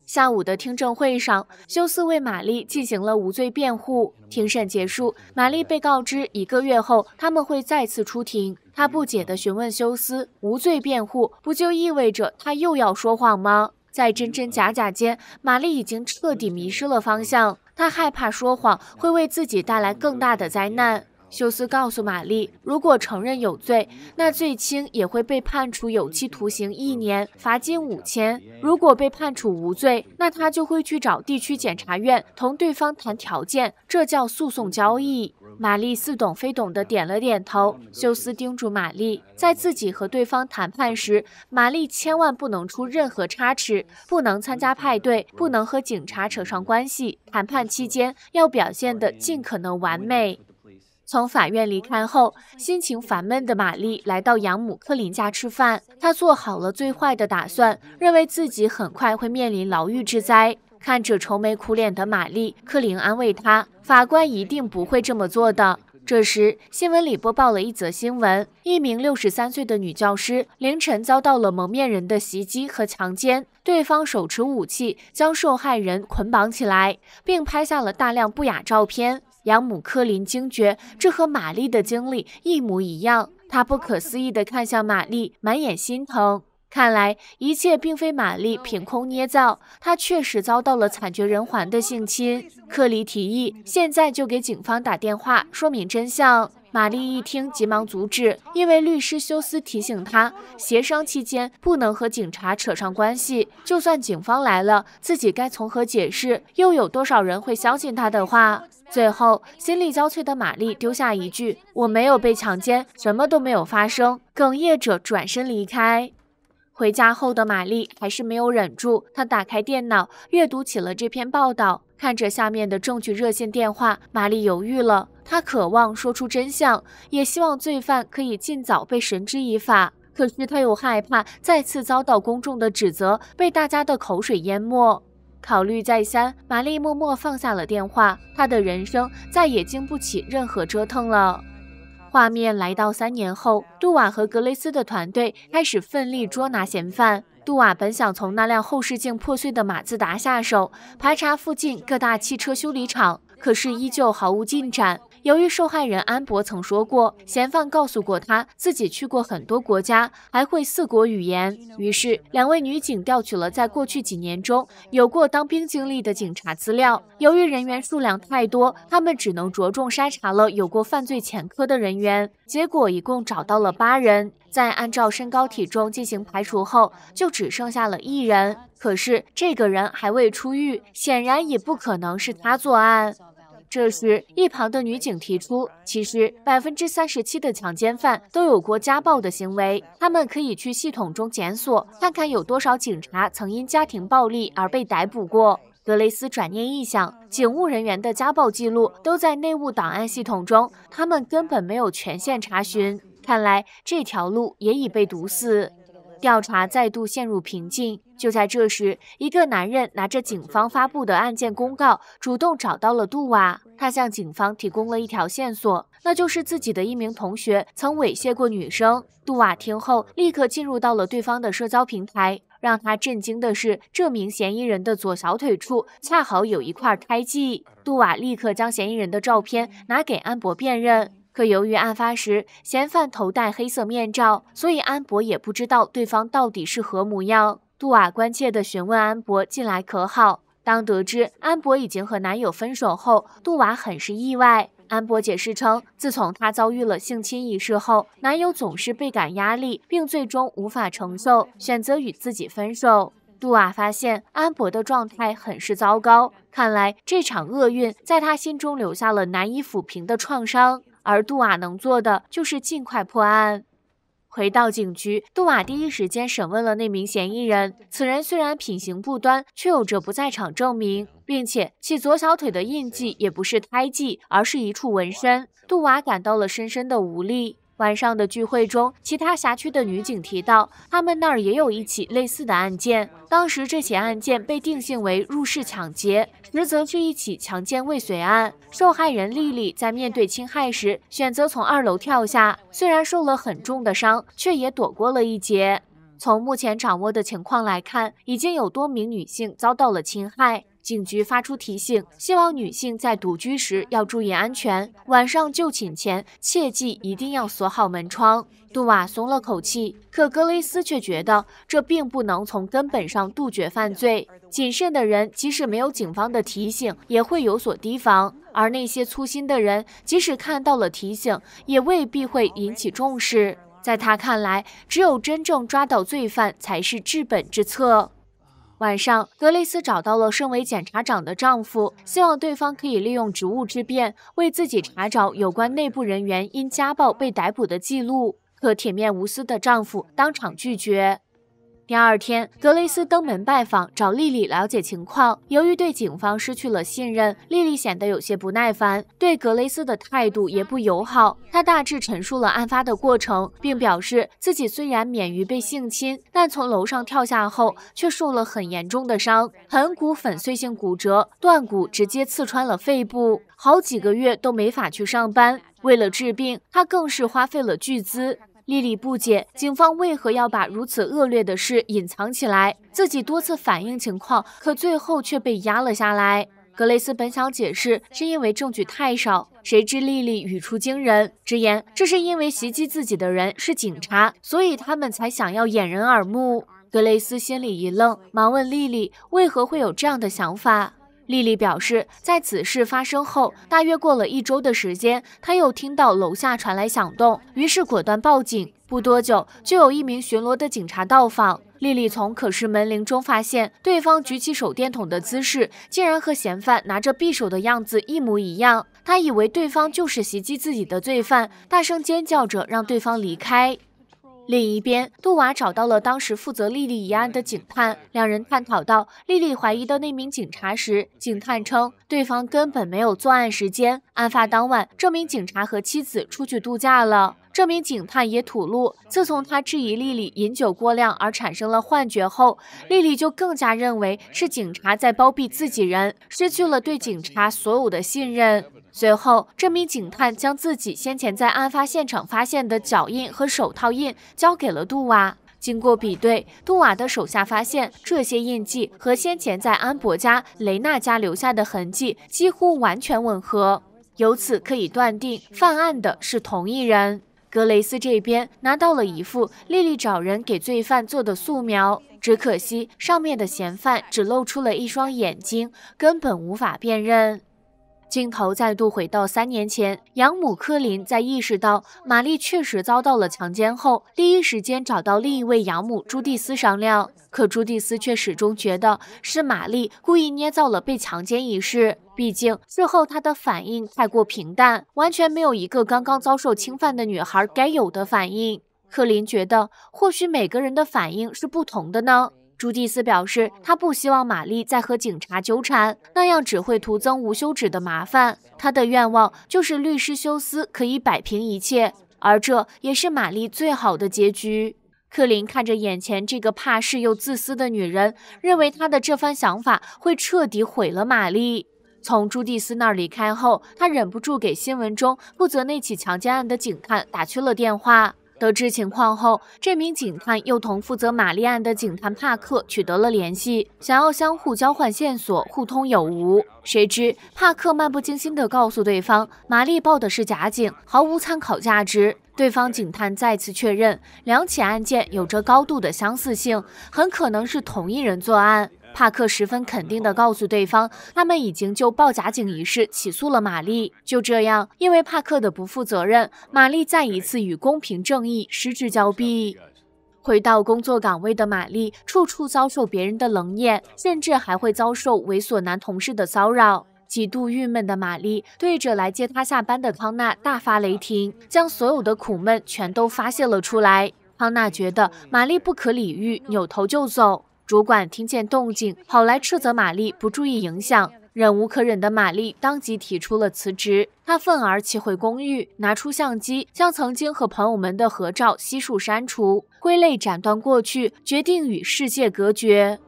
下午的听证会上，休斯为玛丽进行了无罪辩护。庭审结束，玛丽被告知一个月后他们会再次出庭。她不解地询问休斯，无罪辩护不就意味着他又要说谎吗？在真真假假间，玛丽已经彻底迷失了方向。他害怕说谎会为自己带来更大的灾难。休斯告诉玛丽，如果承认有罪，那最轻也会被判处有期徒刑一年，罚金五千。如果被判处无罪，那他就会去找地区检察院，同对方谈条件，这叫诉讼交易。玛丽似懂非懂的点了点头。休斯叮嘱玛丽，在自己和对方谈判时，玛丽千万不能出任何差池，不能参加派对，不能和警察扯上关系。谈判期间要表现得尽可能完美。从法院离开后，心情烦闷的玛丽来到养母克林家吃饭。她做好了最坏的打算，认为自己很快会面临牢狱之灾。看着愁眉苦脸的玛丽，克林安慰她：“法官一定不会这么做的。”这时，新闻里播报了一则新闻：一名六十三岁的女教师凌晨遭到了蒙面人的袭击和强奸，对方手持武器将受害人捆绑起来，并拍下了大量不雅照片。养母科林惊觉，这和玛丽的经历一模一样。他不可思议地看向玛丽，满眼心疼。看来一切并非玛丽凭空捏造，她确实遭到了惨绝人寰的性侵。克林提议，现在就给警方打电话，说明真相。玛丽一听，急忙阻止，因为律师休斯提醒她，协商期间不能和警察扯上关系。就算警方来了，自己该从何解释？又有多少人会相信她的话？最后，心力交瘁的玛丽丢下一句：“我没有被强奸，什么都没有发生。”哽咽着转身离开。回家后的玛丽还是没有忍住，她打开电脑，阅读起了这篇报道。看着下面的证据热线电话，玛丽犹豫了。她渴望说出真相，也希望罪犯可以尽早被绳之以法。可是她又害怕再次遭到公众的指责，被大家的口水淹没。考虑再三，玛丽默默放下了电话。她的人生再也经不起任何折腾了。画面来到三年后，杜瓦和格雷斯的团队开始奋力捉拿嫌犯。杜瓦本想从那辆后视镜破碎的马自达下手，排查附近各大汽车修理厂，可是依旧毫无进展。由于受害人安博曾说过，嫌犯告诉过他自己去过很多国家，还会四国语言，于是两位女警调取了在过去几年中有过当兵经历的警察资料。由于人员数量太多，他们只能着重筛查了有过犯罪前科的人员，结果一共找到了八人。在按照身高体重进行排除后，就只剩下了一人。可是这个人还未出狱，显然也不可能是他作案。这时，一旁的女警提出，其实百分之三十七的强奸犯都有过家暴的行为，他们可以去系统中检索，看看有多少警察曾因家庭暴力而被逮捕过。格雷斯转念一想，警务人员的家暴记录都在内务档案系统中，他们根本没有权限查询。看来这条路也已被堵死，调查再度陷入平静。就在这时，一个男人拿着警方发布的案件公告，主动找到了杜瓦。他向警方提供了一条线索，那就是自己的一名同学曾猥亵过女生。杜瓦听后，立刻进入到了对方的社交平台。让他震惊的是，这名嫌疑人的左小腿处恰好有一块胎记。杜瓦立刻将嫌疑人的照片拿给安博辨认。可由于案发时嫌犯头戴黑色面罩，所以安博也不知道对方到底是何模样。杜瓦关切地询问安博近来可好。当得知安博已经和男友分手后，杜瓦很是意外。安博解释称，自从她遭遇了性侵一事后，男友总是倍感压力，并最终无法承受，选择与自己分手。杜瓦发现安博的状态很是糟糕，看来这场厄运在他心中留下了难以抚平的创伤。而杜瓦能做的就是尽快破案。回到警局，杜瓦第一时间审问了那名嫌疑人。此人虽然品行不端，却有着不在场证明，并且其左小腿的印记也不是胎记，而是一处纹身。杜瓦感到了深深的无力。晚上的聚会中，其他辖区的女警提到，他们那儿也有一起类似的案件。当时这起案件被定性为入室抢劫，实则是一起强奸未遂案。受害人丽丽在面对侵害时，选择从二楼跳下，虽然受了很重的伤，却也躲过了一劫。从目前掌握的情况来看，已经有多名女性遭到了侵害。警局发出提醒，希望女性在独居时要注意安全。晚上就寝前，切记一定要锁好门窗。杜瓦松了口气，可格雷斯却觉得这并不能从根本上杜绝犯罪。谨慎的人即使没有警方的提醒，也会有所提防；而那些粗心的人，即使看到了提醒，也未必会引起重视。在他看来，只有真正抓到罪犯，才是治本之策。晚上，格雷斯找到了身为检察长的丈夫，希望对方可以利用职务之便为自己查找有关内部人员因家暴被逮捕的记录。可铁面无私的丈夫当场拒绝。第二天，格雷斯登门拜访，找丽丽了解情况。由于对警方失去了信任，丽丽显得有些不耐烦，对格雷斯的态度也不友好。她大致陈述了案发的过程，并表示自己虽然免于被性侵，但从楼上跳下后却受了很严重的伤，盆骨粉碎性骨折，断骨直接刺穿了肺部，好几个月都没法去上班。为了治病，她更是花费了巨资。丽丽不解，警方为何要把如此恶劣的事隐藏起来？自己多次反映情况，可最后却被压了下来。格雷斯本想解释，是因为证据太少，谁知丽丽语出惊人，直言这是因为袭击自己的人是警察，所以他们才想要掩人耳目。格雷斯心里一愣，忙问丽丽为何会有这样的想法。丽丽表示，在此事发生后，大约过了一周的时间，她又听到楼下传来响动，于是果断报警。不多久，就有一名巡逻的警察到访。丽丽从可视门铃中发现，对方举起手电筒的姿势竟然和嫌犯拿着匕首的样子一模一样。她以为对方就是袭击自己的罪犯，大声尖叫着让对方离开。另一边，杜娃找到了当时负责莉莉一案的警探，两人探讨到莉莉怀疑的那名警察时，警探称对方根本没有作案时间。案发当晚，这名警察和妻子出去度假了。这名警探也吐露，自从他质疑莉莉饮酒过量而产生了幻觉后，莉莉就更加认为是警察在包庇自己人，失去了对警察所有的信任。随后，这名警探将自己先前在案发现场发现的脚印和手套印交给了杜瓦。经过比对，杜瓦的手下发现这些印记和先前在安博家、雷娜家留下的痕迹几乎完全吻合，由此可以断定，犯案的是同一人。格雷斯这边拿到了一副丽丽找人给罪犯做的素描，只可惜上面的嫌犯只露出了一双眼睛，根本无法辨认。镜头再度回到三年前，养母科林在意识到玛丽确实遭到了强奸后，第一时间找到另一位养母朱蒂斯商量。可朱蒂斯却始终觉得是玛丽故意捏造了被强奸一事，毕竟事后她的反应太过平淡，完全没有一个刚刚遭受侵犯的女孩该有的反应。科林觉得，或许每个人的反应是不同的呢。朱蒂斯表示，他不希望玛丽再和警察纠缠，那样只会徒增无休止的麻烦。他的愿望就是律师休斯可以摆平一切，而这也是玛丽最好的结局。克林看着眼前这个怕事又自私的女人，认为她的这番想法会彻底毁了玛丽。从朱蒂斯那儿离开后，他忍不住给新闻中负责那起强奸案的警探打去了电话。得知情况后，这名警探又同负责玛丽案的警探帕克取得了联系，想要相互交换线索，互通有无。谁知帕克漫不经心地告诉对方，玛丽报的是假警，毫无参考价值。对方警探再次确认，两起案件有着高度的相似性，很可能是同一人作案。帕克十分肯定地告诉对方，他们已经就报假警一事起诉了玛丽。就这样，因为帕克的不负责任，玛丽再一次与公平正义失之交臂。回到工作岗位的玛丽，处处遭受别人的冷眼，甚至还会遭受猥琐男同事的骚扰。极度郁闷的玛丽，对着来接她下班的康纳大发雷霆，将所有的苦闷全都发泄了出来。康纳觉得玛丽不可理喻，扭头就走。主管听见动静，跑来斥责玛丽不注意影响。忍无可忍的玛丽当即提出了辞职。她愤而骑回公寓，拿出相机，将曾经和朋友们的合照悉数删除，归类斩断过去，决定与世界隔绝。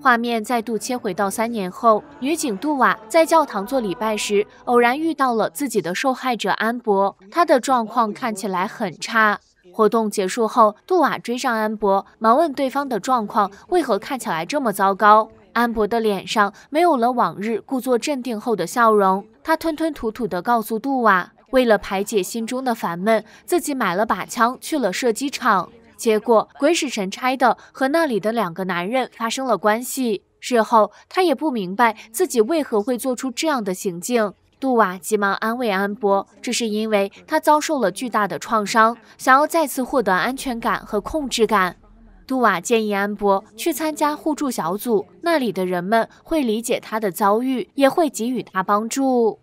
画面再度切回到三年后，女警杜瓦在教堂做礼拜时，偶然遇到了自己的受害者安博，他的状况看起来很差。活动结束后，杜瓦追上安博，忙问对方的状况为何看起来这么糟糕。安博的脸上没有了往日故作镇定后的笑容，他吞吞吐吐地告诉杜瓦，为了排解心中的烦闷，自己买了把枪去了射击场，结果鬼使神差的和那里的两个男人发生了关系。事后他也不明白自己为何会做出这样的行径。杜瓦急忙安慰安博，这是因为他遭受了巨大的创伤，想要再次获得安全感和控制感。杜瓦建议安博去参加互助小组，那里的人们会理解他的遭遇，也会给予他帮助。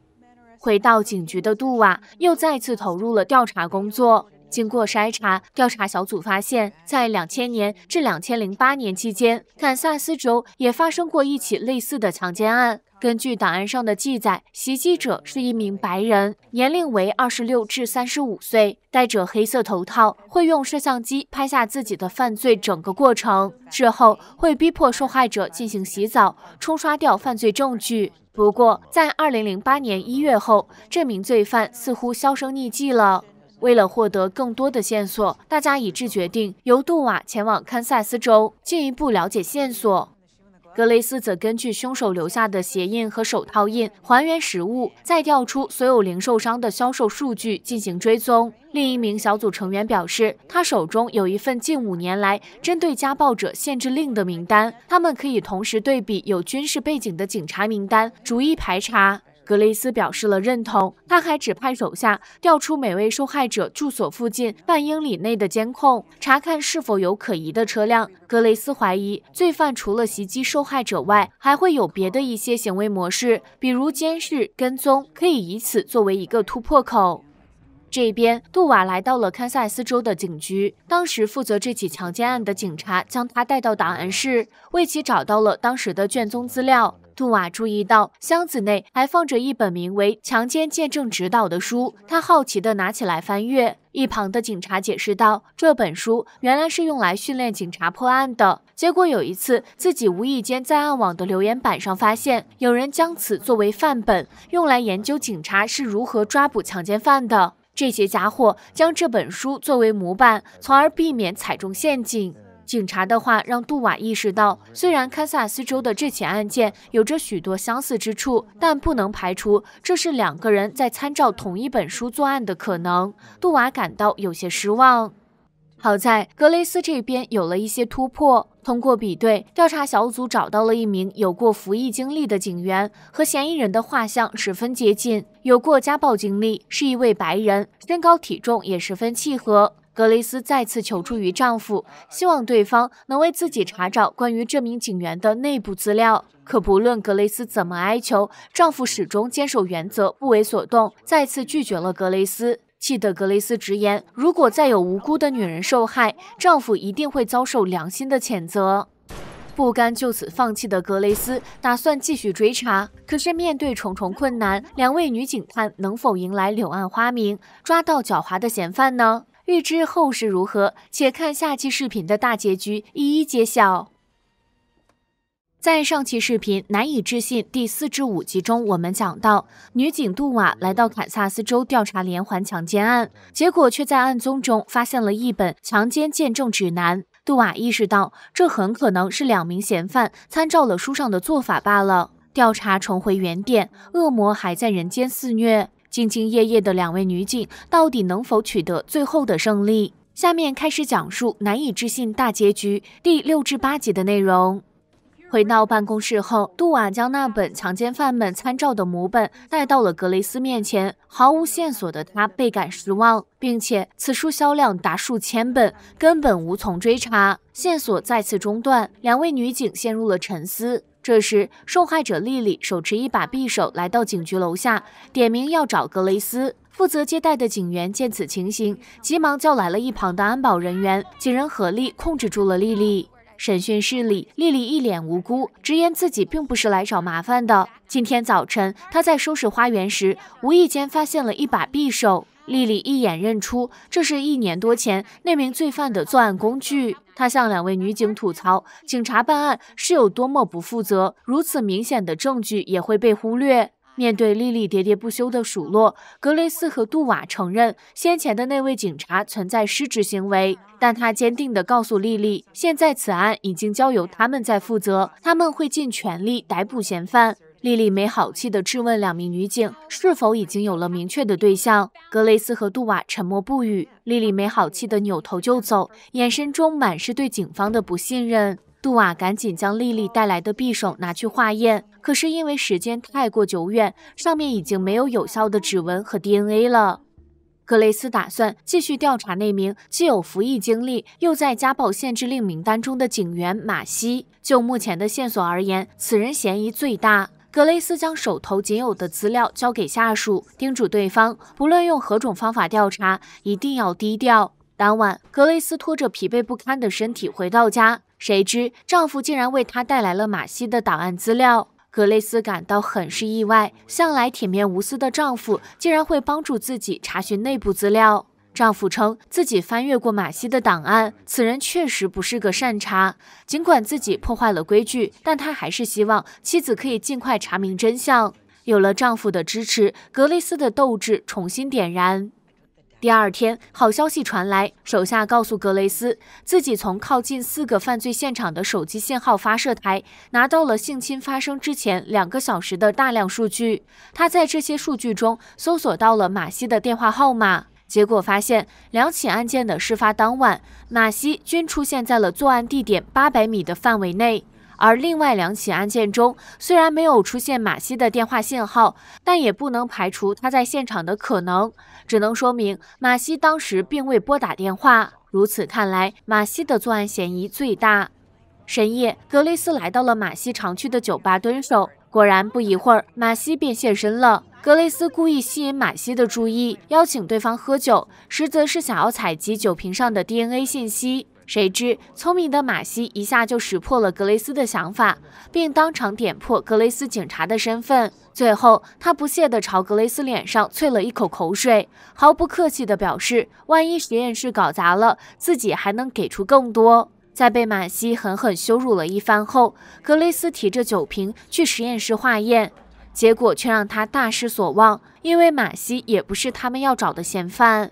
回到警局的杜瓦又再次投入了调查工作。经过筛查，调查小组发现，在两千年至两千零八年期间，堪萨斯州也发生过一起类似的强奸案。根据档案上的记载，袭击者是一名白人，年龄为二十六至三十五岁，戴着黑色头套，会用摄像机拍下自己的犯罪整个过程，之后会逼迫受害者进行洗澡，冲刷掉犯罪证据。不过，在二零零八年一月后，这名罪犯似乎销声匿迹了。为了获得更多的线索，大家一致决定由杜瓦前往堪萨斯州进一步了解线索。格雷斯则根据凶手留下的鞋印和手套印还原实物，再调出所有零售商的销售数据进行追踪。另一名小组成员表示，他手中有一份近五年来针对家暴者限制令的名单，他们可以同时对比有军事背景的警察名单，逐一排查。格雷斯表示了认同，他还指派手下调出每位受害者住所附近半英里内的监控，查看是否有可疑的车辆。格雷斯怀疑，罪犯除了袭击受害者外，还会有别的一些行为模式，比如监视、跟踪，可以以此作为一个突破口。这边，杜瓦来到了堪萨斯州的警局，当时负责这起强奸案的警察将他带到档案室，为其找到了当时的卷宗资料。杜瓦注意到箱子内还放着一本名为《强奸见证指导》的书，他好奇地拿起来翻阅。一旁的警察解释道：“这本书原来是用来训练警察破案的。结果有一次，自己无意间在暗网的留言板上发现，有人将此作为范本，用来研究警察是如何抓捕强奸犯的。这些家伙将这本书作为模板，从而避免踩中陷阱。”警察的话让杜瓦意识到，虽然堪萨斯州的这起案件有着许多相似之处，但不能排除这是两个人在参照同一本书作案的可能。杜瓦感到有些失望。好在格雷斯这边有了一些突破，通过比对，调查小组找到了一名有过服役经历的警员，和嫌疑人的画像十分接近，有过家暴经历，是一位白人，身高体重也十分契合。格雷斯再次求助于丈夫，希望对方能为自己查找关于这名警员的内部资料。可不论格雷斯怎么哀求，丈夫始终坚守原则，不为所动，再次拒绝了格雷斯。气得格雷斯直言，如果再有无辜的女人受害，丈夫一定会遭受良心的谴责。不甘就此放弃的格雷斯打算继续追查，可是面对重重困难，两位女警探能否迎来柳暗花明，抓到狡猾的嫌犯呢？欲知后事如何，且看下期视频的大结局一一揭晓。在上期视频《难以置信》第四至五集中，我们讲到，女警杜瓦来到堪萨斯州调查连环强奸案，结果却在案宗中发现了一本强奸见证指南。杜瓦意识到，这很可能是两名嫌犯参照了书上的做法罢了。调查重回原点，恶魔还在人间肆虐。兢兢业业的两位女警到底能否取得最后的胜利？下面开始讲述难以置信大结局第六至八集的内容。回到办公室后，杜瓦将那本强奸犯们参照的母本带到了格雷斯面前，毫无线索的他倍感失望，并且此书销量达数千本，根本无从追查线索，再次中断。两位女警陷入了沉思。这时，受害者丽丽手持一把匕首来到警局楼下，点名要找格雷斯。负责接待的警员见此情形，急忙叫来了一旁的安保人员，几人合力控制住了丽丽。审讯室里，丽丽一脸无辜，直言自己并不是来找麻烦的。今天早晨，她在收拾花园时，无意间发现了一把匕首。丽丽一眼认出，这是一年多前那名罪犯的作案工具。她向两位女警吐槽：“警察办案是有多么不负责，如此明显的证据也会被忽略。”面对丽丽喋喋不休的数落，格雷斯和杜瓦承认先前的那位警察存在失职行为，但他坚定地告诉丽丽：“现在此案已经交由他们在负责，他们会尽全力逮捕嫌犯。”莉莉没好气地质问两名女警是否已经有了明确的对象。格雷斯和杜瓦沉默不语。莉莉没好气地扭头就走，眼神中满是对警方的不信任。杜瓦赶紧将莉莉带来的匕首拿去化验，可是因为时间太过久远，上面已经没有有效的指纹和 DNA 了。格雷斯打算继续调查那名既有服役经历又在家暴限制令名单中的警员马西。就目前的线索而言，此人嫌疑最大。格雷斯将手头仅有的资料交给下属，叮嘱对方不论用何种方法调查，一定要低调。当晚，格雷斯拖着疲惫不堪的身体回到家，谁知丈夫竟然为她带来了马西的档案资料。格雷斯感到很是意外，向来铁面无私的丈夫竟然会帮助自己查询内部资料。丈夫称自己翻阅过马西的档案，此人确实不是个善茬。尽管自己破坏了规矩，但他还是希望妻子可以尽快查明真相。有了丈夫的支持，格雷斯的斗志重新点燃。第二天，好消息传来，手下告诉格雷斯，自己从靠近四个犯罪现场的手机信号发射台拿到了性侵发生之前两个小时的大量数据，他在这些数据中搜索到了马西的电话号码。结果发现，两起案件的事发当晚，马西均出现在了作案地点八百米的范围内。而另外两起案件中，虽然没有出现马西的电话信号，但也不能排除他在现场的可能，只能说明马西当时并未拨打电话。如此看来，马西的作案嫌疑最大。深夜，格雷斯来到了马西常去的酒吧蹲守，果然不一会儿，马西便现身了。格雷斯故意吸引马西的注意，邀请对方喝酒，实则是想要采集酒瓶上的 DNA 信息。谁知聪明的马西一下就识破了格雷斯的想法，并当场点破格雷斯警察的身份。最后，他不屑地朝格雷斯脸上啐了一口口水，毫不客气地表示：“万一实验室搞砸了，自己还能给出更多。”在被马西狠狠羞辱了一番后，格雷斯提着酒瓶去实验室化验。结果却让他大失所望，因为马西也不是他们要找的嫌犯。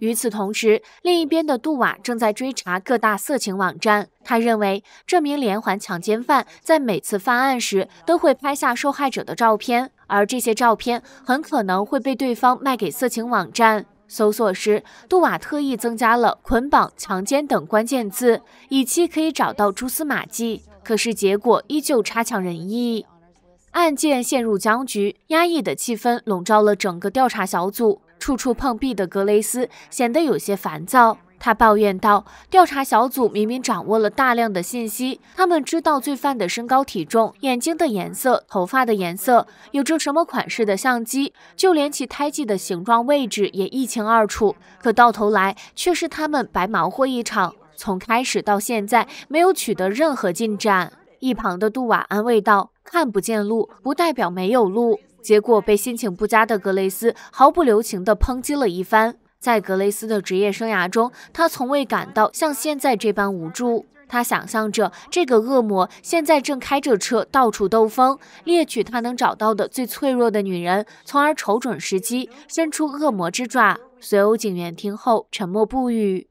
与此同时，另一边的杜瓦正在追查各大色情网站。他认为，这名连环强奸犯在每次犯案时都会拍下受害者的照片，而这些照片很可能会被对方卖给色情网站。搜索时，杜瓦特意增加了捆绑、强奸等关键字，以期可以找到蛛丝马迹。可是结果依旧差强人意。案件陷入僵局，压抑的气氛笼罩了整个调查小组。处处碰壁的格雷斯显得有些烦躁，他抱怨道：“调查小组明明掌握了大量的信息，他们知道罪犯的身高、体重、眼睛的颜色、头发的颜色，有着什么款式的相机，就连其胎记的形状、位置也一清二楚。可到头来，却是他们白忙活一场。从开始到现在，没有取得任何进展。”一旁的杜瓦安慰道：“看不见路，不代表没有路。”结果被心情不佳的格雷斯毫不留情地抨击了一番。在格雷斯的职业生涯中，他从未感到像现在这般无助。他想象着这个恶魔现在正开着车到处兜风，猎取他能找到的最脆弱的女人，从而瞅准时机伸出恶魔之爪。所有警员听后沉默不语。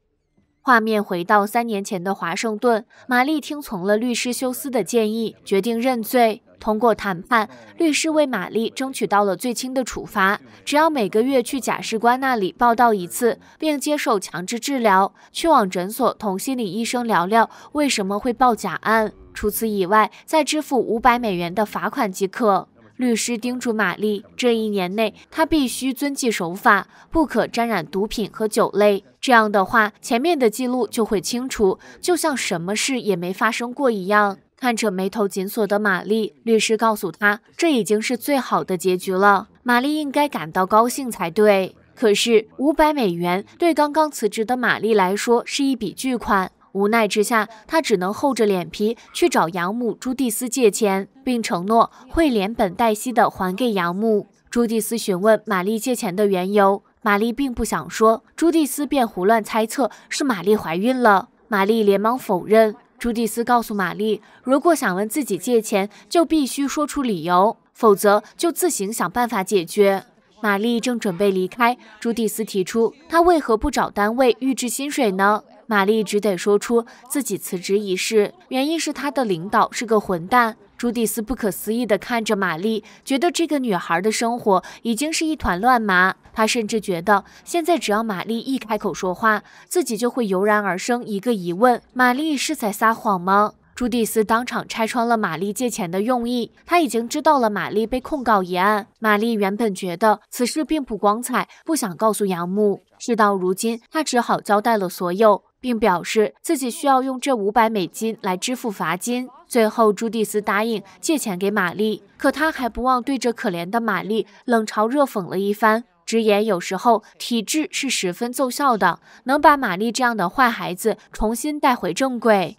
画面回到三年前的华盛顿，玛丽听从了律师休斯的建议，决定认罪。通过谈判，律师为玛丽争取到了最轻的处罚：只要每个月去假释官那里报到一次，并接受强制治疗，去往诊所同心理医生聊聊为什么会报假案。除此以外，再支付五百美元的罚款即可。律师叮嘱玛丽，这一年内她必须遵纪守法，不可沾染毒品和酒类。这样的话，前面的记录就会清楚，就像什么事也没发生过一样。看着眉头紧锁的玛丽，律师告诉她，这已经是最好的结局了。玛丽应该感到高兴才对。可是五百美元对刚刚辞职的玛丽来说是一笔巨款。无奈之下，她只能厚着脸皮去找养母朱蒂斯借钱，并承诺会连本带息的还给养母。朱蒂斯询问玛丽借钱的缘由。玛丽并不想说，朱蒂斯便胡乱猜测是玛丽怀孕了。玛丽连忙否认。朱蒂斯告诉玛丽，如果想问自己借钱，就必须说出理由，否则就自行想办法解决。玛丽正准备离开，朱蒂斯提出，她为何不找单位预支薪水呢？玛丽只得说出自己辞职一事，原因是她的领导是个混蛋。朱蒂斯不可思议地看着玛丽，觉得这个女孩的生活已经是一团乱麻。他甚至觉得，现在只要玛丽一开口说话，自己就会油然而生一个疑问：玛丽是在撒谎吗？朱蒂斯当场拆穿了玛丽借钱的用意。他已经知道了玛丽被控告一案。玛丽原本觉得此事并不光彩，不想告诉养母。事到如今，她只好交代了所有。并表示自己需要用这五百美金来支付罚金。最后，朱蒂斯答应借钱给玛丽，可他还不忘对着可怜的玛丽冷嘲热讽了一番，直言有时候体制是十分奏效的，能把玛丽这样的坏孩子重新带回正轨。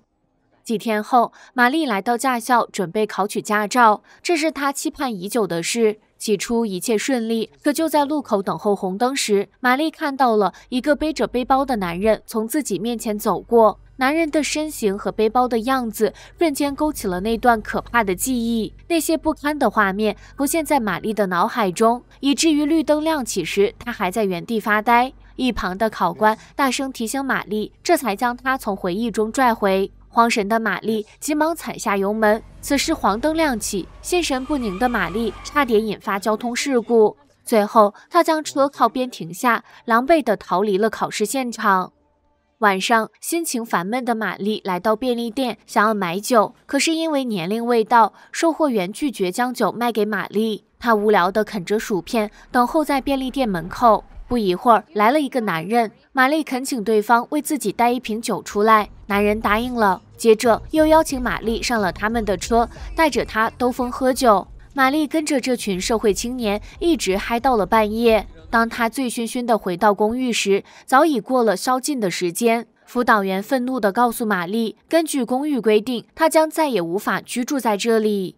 几天后，玛丽来到驾校准备考取驾照，这是她期盼已久的事。起初一切顺利，可就在路口等候红灯时，玛丽看到了一个背着背包的男人从自己面前走过。男人的身形和背包的样子，瞬间勾起了那段可怕的记忆，那些不堪的画面浮现在玛丽的脑海中，以至于绿灯亮起时，她还在原地发呆。一旁的考官大声提醒玛丽，这才将她从回忆中拽回。慌神的玛丽急忙踩下油门，此时黄灯亮起，心神不宁的玛丽差点引发交通事故。最后，她将车靠边停下，狼狈地逃离了考试现场。晚上，心情烦闷的玛丽来到便利店，想要买酒，可是因为年龄未到，售货员拒绝将酒卖给玛丽。她无聊地啃着薯片，等候在便利店门口。不一会儿，来了一个男人。玛丽恳请对方为自己带一瓶酒出来，男人答应了。接着又邀请玛丽上了他们的车，带着她兜风喝酒。玛丽跟着这群社会青年一直嗨到了半夜。当她醉醺醺地回到公寓时，早已过了宵禁的时间。辅导员愤怒地告诉玛丽，根据公寓规定，她将再也无法居住在这里。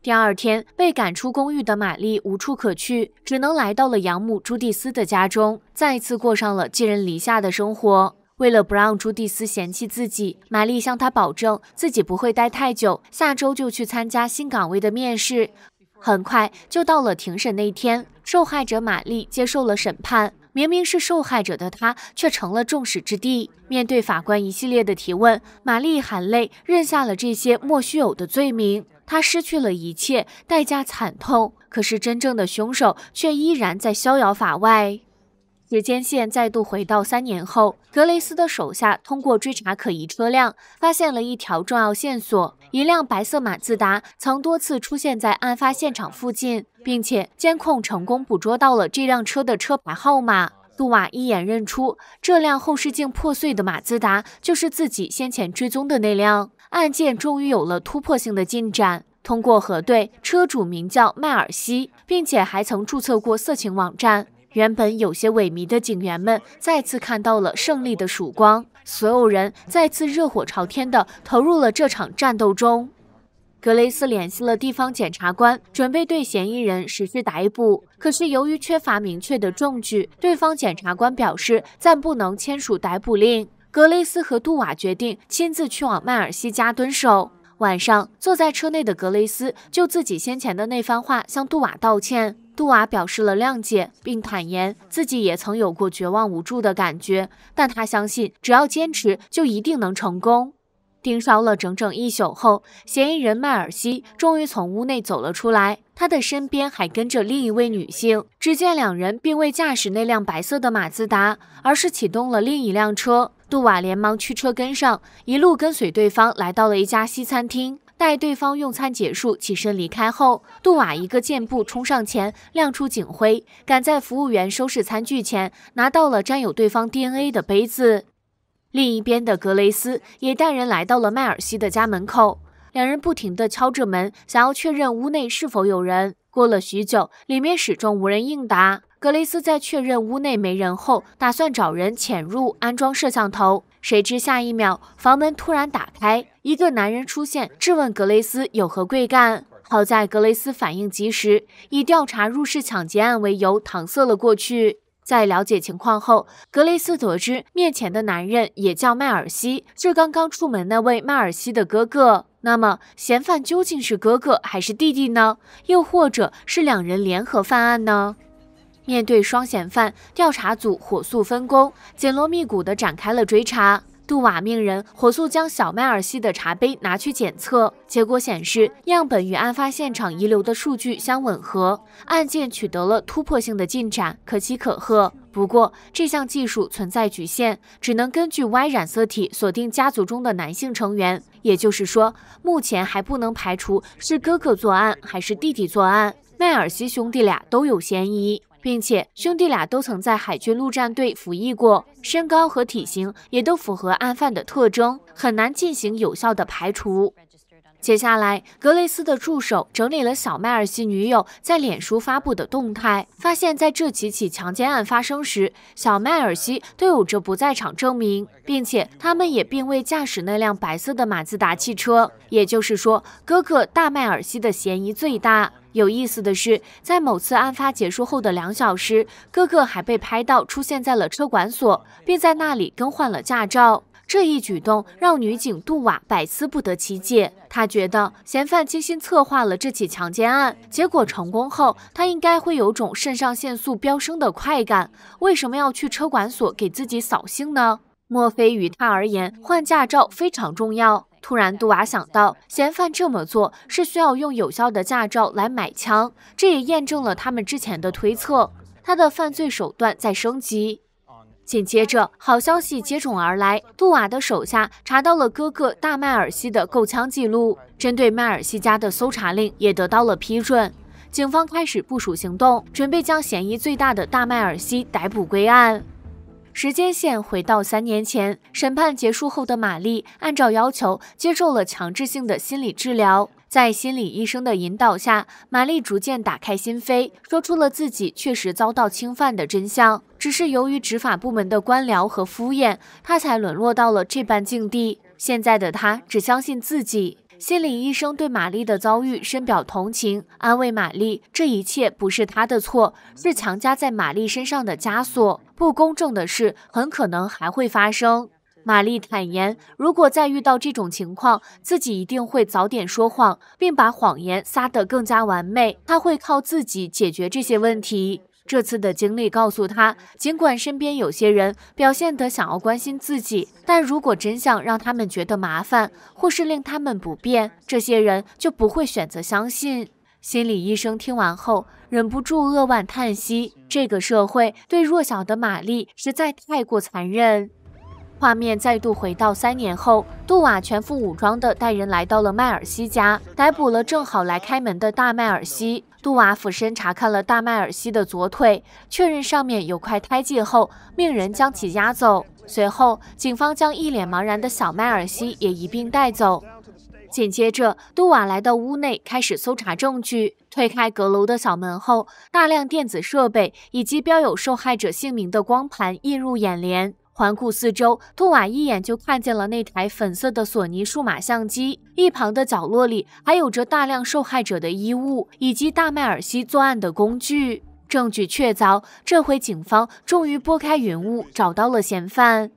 第二天被赶出公寓的玛丽无处可去，只能来到了养母朱蒂斯的家中，再次过上了寄人篱下的生活。为了不让朱蒂斯嫌弃自己，玛丽向他保证自己不会待太久，下周就去参加新岗位的面试。很快就到了庭审那天，受害者玛丽接受了审判。明明是受害者的她，却成了众矢之的。面对法官一系列的提问，玛丽含泪认下了这些莫须有的罪名。他失去了一切，代价惨痛。可是真正的凶手却依然在逍遥法外。时间线再度回到三年后，格雷斯的手下通过追查可疑车辆，发现了一条重要线索：一辆白色马自达曾多次出现在案发现场附近，并且监控成功捕捉到了这辆车的车牌号码。杜瓦一眼认出，这辆后视镜破碎的马自达就是自己先前追踪的那辆。案件终于有了突破性的进展。通过核对，车主名叫迈尔西，并且还曾注册过色情网站。原本有些萎靡的警员们再次看到了胜利的曙光，所有人再次热火朝天地投入了这场战斗中。格雷斯联系了地方检察官，准备对嫌疑人实施逮捕，可是由于缺乏明确的证据，对方检察官表示暂不能签署逮捕令。格雷斯和杜瓦决定亲自去往迈尔西家蹲守。晚上，坐在车内的格雷斯就自己先前的那番话向杜瓦道歉。杜瓦表示了谅解，并坦言自己也曾有过绝望无助的感觉，但他相信只要坚持，就一定能成功。盯梢了整整一宿后，嫌疑人迈尔西终于从屋内走了出来，他的身边还跟着另一位女性。只见两人并未驾驶那辆白色的马自达，而是启动了另一辆车。杜瓦连忙驱车跟上，一路跟随对方来到了一家西餐厅。待对方用餐结束，起身离开后，杜瓦一个箭步冲上前，亮出警徽，赶在服务员收拾餐具前拿到了沾有对方 DNA 的杯子。另一边的格雷斯也带人来到了迈尔西的家门口，两人不停地敲着门，想要确认屋内是否有人。过了许久，里面始终无人应答。格雷斯在确认屋内没人后，打算找人潜入安装摄像头。谁知下一秒，房门突然打开，一个男人出现，质问格雷斯有何贵干。好在格雷斯反应及时，以调查入室抢劫案为由搪塞了过去。在了解情况后，格雷斯得知面前的男人也叫迈尔西，就是刚刚出门那位迈尔西的哥哥。那么，嫌犯究竟是哥哥还是弟弟呢？又或者是两人联合犯案呢？面对双嫌犯，调查组火速分工，紧锣密鼓地展开了追查。杜瓦命人火速将小麦尔西的茶杯拿去检测，结果显示样本与案发现场遗留的数据相吻合，案件取得了突破性的进展，可喜可贺。不过，这项技术存在局限，只能根据 Y 染色体锁定家族中的男性成员，也就是说，目前还不能排除是哥哥作案还是弟弟作案，麦尔西兄弟俩都有嫌疑。并且兄弟俩都曾在海军陆战队服役过，身高和体型也都符合案犯的特征，很难进行有效的排除。接下来，格雷斯的助手整理了小麦尔西女友在脸书发布的动态，发现，在这几起强奸案发生时，小麦尔西都有着不在场证明，并且他们也并未驾驶那辆白色的马自达汽车。也就是说，哥哥大麦尔西的嫌疑最大。有意思的是，在某次案发结束后的两小时，哥哥还被拍到出现在了车管所，并在那里更换了驾照。这一举动让女警杜瓦百思不得其解。她觉得嫌犯精心策划了这起强奸案，结果成功后，她应该会有种肾上腺素飙升的快感。为什么要去车管所给自己扫兴呢？莫非与她而言，换驾照非常重要？突然，杜瓦想到，嫌犯这么做是需要用有效的驾照来买枪。这也验证了他们之前的推测，他的犯罪手段在升级。紧接着，好消息接踵而来。杜瓦的手下查到了哥哥大迈尔西的购枪记录，针对迈尔西家的搜查令也得到了批准。警方开始部署行动，准备将嫌疑最大的大迈尔西逮捕归案。时间线回到三年前，审判结束后的玛丽按照要求接受了强制性的心理治疗。在心理医生的引导下，玛丽逐渐打开心扉，说出了自己确实遭到侵犯的真相。只是由于执法部门的官僚和敷衍，她才沦落到了这般境地。现在的她只相信自己。心理医生对玛丽的遭遇深表同情，安慰玛丽：这一切不是她的错，是强加在玛丽身上的枷锁。不公正的事很可能还会发生。玛丽坦言，如果再遇到这种情况，自己一定会早点说谎，并把谎言撒得更加完美。他会靠自己解决这些问题。这次的经历告诉他，尽管身边有些人表现得想要关心自己，但如果真相让他们觉得麻烦，或是令他们不便，这些人就不会选择相信。心理医生听完后，忍不住扼腕叹息：这个社会对弱小的玛丽实在太过残忍。画面再度回到三年后，杜瓦全副武装地带人来到了麦尔西家，逮捕了正好来开门的大麦尔西。杜瓦俯身查看了大麦尔西的左腿，确认上面有块胎记后，命人将其押走。随后，警方将一脸茫然的小麦尔西也一并带走。紧接着，杜瓦来到屋内开始搜查证据。推开阁楼的小门后，大量电子设备以及标有受害者姓名的光盘映入眼帘。环顾四周，托瓦一眼就看见了那台粉色的索尼数码相机。一旁的角落里还有着大量受害者的衣物，以及大迈尔西作案的工具。证据确凿，这回警方终于拨开云雾，找到了嫌犯。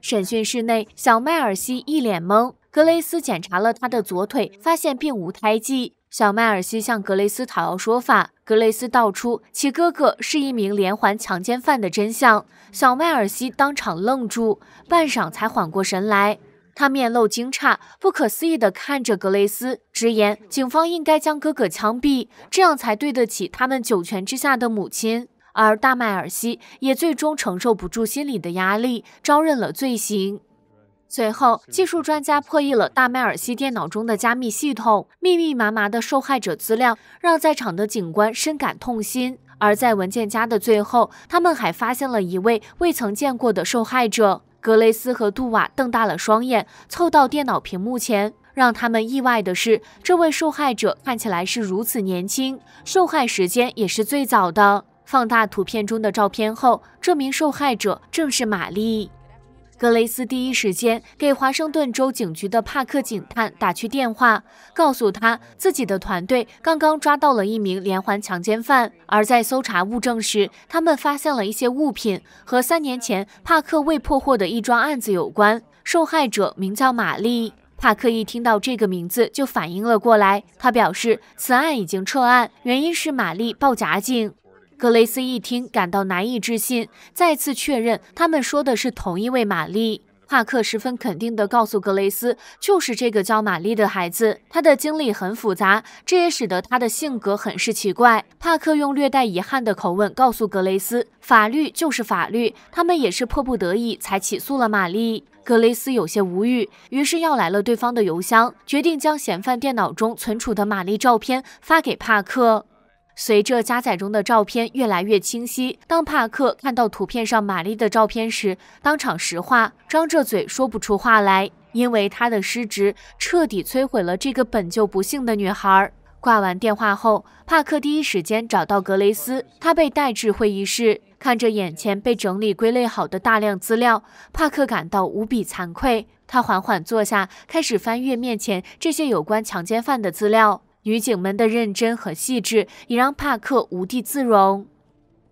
审讯室内，小麦尔西一脸懵。格雷斯检查了他的左腿，发现并无胎记。小麦尔西向格雷斯讨要说法，格雷斯道出其哥哥是一名连环强奸犯的真相。小麦尔西当场愣住，半晌才缓过神来，他面露惊诧，不可思议地看着格雷斯，直言：“警方应该将哥哥枪毙，这样才对得起他们九泉之下的母亲。”而大麦尔西也最终承受不住心理的压力，招认了罪行。随后，技术专家破译了大麦尔西电脑中的加密系统。密密麻麻的受害者资料让在场的警官深感痛心。而在文件夹的最后，他们还发现了一位未曾见过的受害者。格雷斯和杜瓦瞪大了双眼，凑到电脑屏幕前。让他们意外的是，这位受害者看起来是如此年轻，受害时间也是最早的。放大图片中的照片后，这名受害者正是玛丽。格雷斯第一时间给华盛顿州警局的帕克警探打去电话，告诉他自己的团队刚刚抓到了一名连环强奸犯。而在搜查物证时，他们发现了一些物品和三年前帕克未破获的一桩案子有关。受害者名叫玛丽。帕克一听到这个名字就反应了过来，他表示此案已经撤案，原因是玛丽报假警。格雷斯一听，感到难以置信，再次确认他们说的是同一位玛丽。帕克十分肯定地告诉格雷斯，就是这个叫玛丽的孩子。他的经历很复杂，这也使得他的性格很是奇怪。帕克用略带遗憾的口吻告诉格雷斯，法律就是法律，他们也是迫不得已才起诉了玛丽。格雷斯有些无语，于是要来了对方的邮箱，决定将嫌犯电脑中存储的玛丽照片发给帕克。随着加载中的照片越来越清晰，当帕克看到图片上玛丽的照片时，当场石化，张着嘴说不出话来。因为他的失职，彻底摧毁了这个本就不幸的女孩。挂完电话后，帕克第一时间找到格雷斯，他被带至会议室，看着眼前被整理归类好的大量资料，帕克感到无比惭愧。他缓缓坐下，开始翻阅面前这些有关强奸犯的资料。女警们的认真和细致，也让帕克无地自容。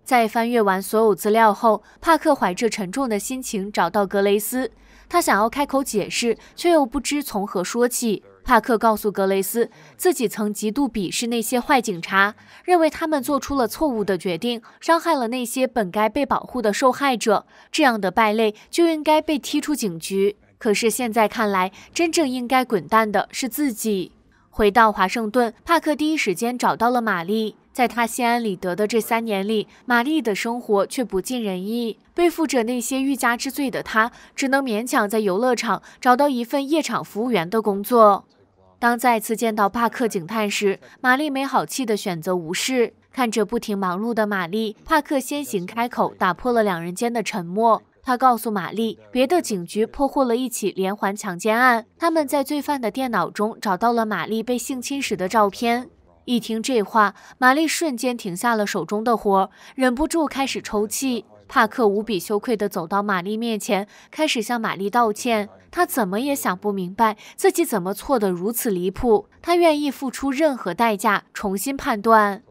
在翻阅完所有资料后，帕克怀着沉重的心情找到格雷斯，他想要开口解释，却又不知从何说起。帕克告诉格雷斯，自己曾极度鄙视那些坏警察，认为他们做出了错误的决定，伤害了那些本该被保护的受害者。这样的败类就应该被踢出警局。可是现在看来，真正应该滚蛋的是自己。回到华盛顿，帕克第一时间找到了玛丽。在他心安理得的这三年里，玛丽的生活却不尽人意。背负着那些欲加之罪的他，只能勉强在游乐场找到一份夜场服务员的工作。当再次见到帕克警探时，玛丽没好气地选择无视。看着不停忙碌的玛丽，帕克先行开口，打破了两人间的沉默。他告诉玛丽，别的警局破获了一起连环强奸案，他们在罪犯的电脑中找到了玛丽被性侵时的照片。一听这话，玛丽瞬间停下了手中的活，忍不住开始抽泣。帕克无比羞愧地走到玛丽面前，开始向玛丽道歉。他怎么也想不明白自己怎么错得如此离谱。他愿意付出任何代价重新判断。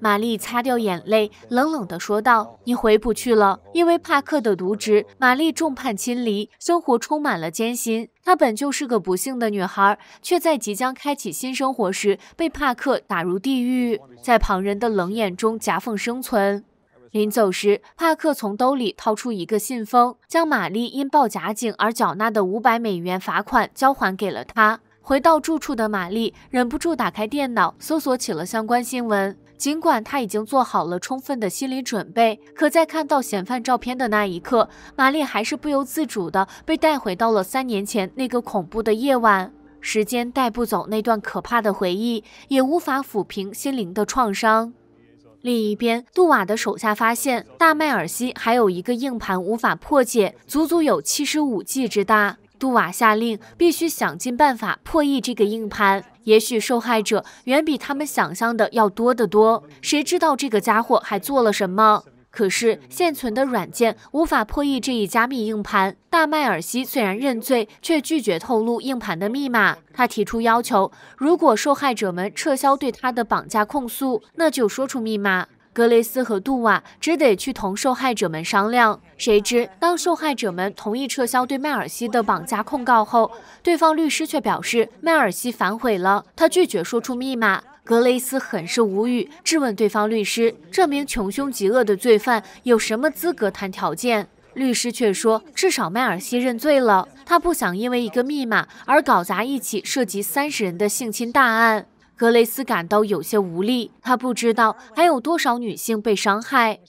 玛丽擦掉眼泪，冷冷地说道：“你回不去了，因为帕克的渎职，玛丽众叛亲离，生活充满了艰辛。她本就是个不幸的女孩，却在即将开启新生活时被帕克打入地狱，在旁人的冷眼中夹缝生存。”临走时，帕克从兜里掏出一个信封，将玛丽因报假警而缴纳的五百美元罚款交还给了她。回到住处的玛丽忍不住打开电脑，搜索起了相关新闻。尽管他已经做好了充分的心理准备，可在看到嫌犯照片的那一刻，玛丽还是不由自主地被带回到了三年前那个恐怖的夜晚。时间带不走那段可怕的回忆，也无法抚平心灵的创伤。另一边，杜瓦的手下发现大麦尔西还有一个硬盘无法破解，足足有七十五 G 之大。杜瓦下令，必须想尽办法破译这个硬盘。也许受害者远比他们想象的要多得多。谁知道这个家伙还做了什么？可是现存的软件无法破译这一加密硬盘。大麦尔西虽然认罪，却拒绝透露硬盘的密码。他提出要求：如果受害者们撤销对他的绑架控诉，那就说出密码。格雷斯和杜瓦只得去同受害者们商量。谁知，当受害者们同意撤销对迈尔西的绑架控告后，对方律师却表示迈尔西反悔了，他拒绝说出密码。格雷斯很是无语，质问对方律师：“这名穷凶极恶的罪犯有什么资格谈条件？”律师却说：“至少迈尔西认罪了，他不想因为一个密码而搞砸一起涉及三十人的性侵大案。”格雷斯感到有些无力，她不知道还有多少女性被伤害。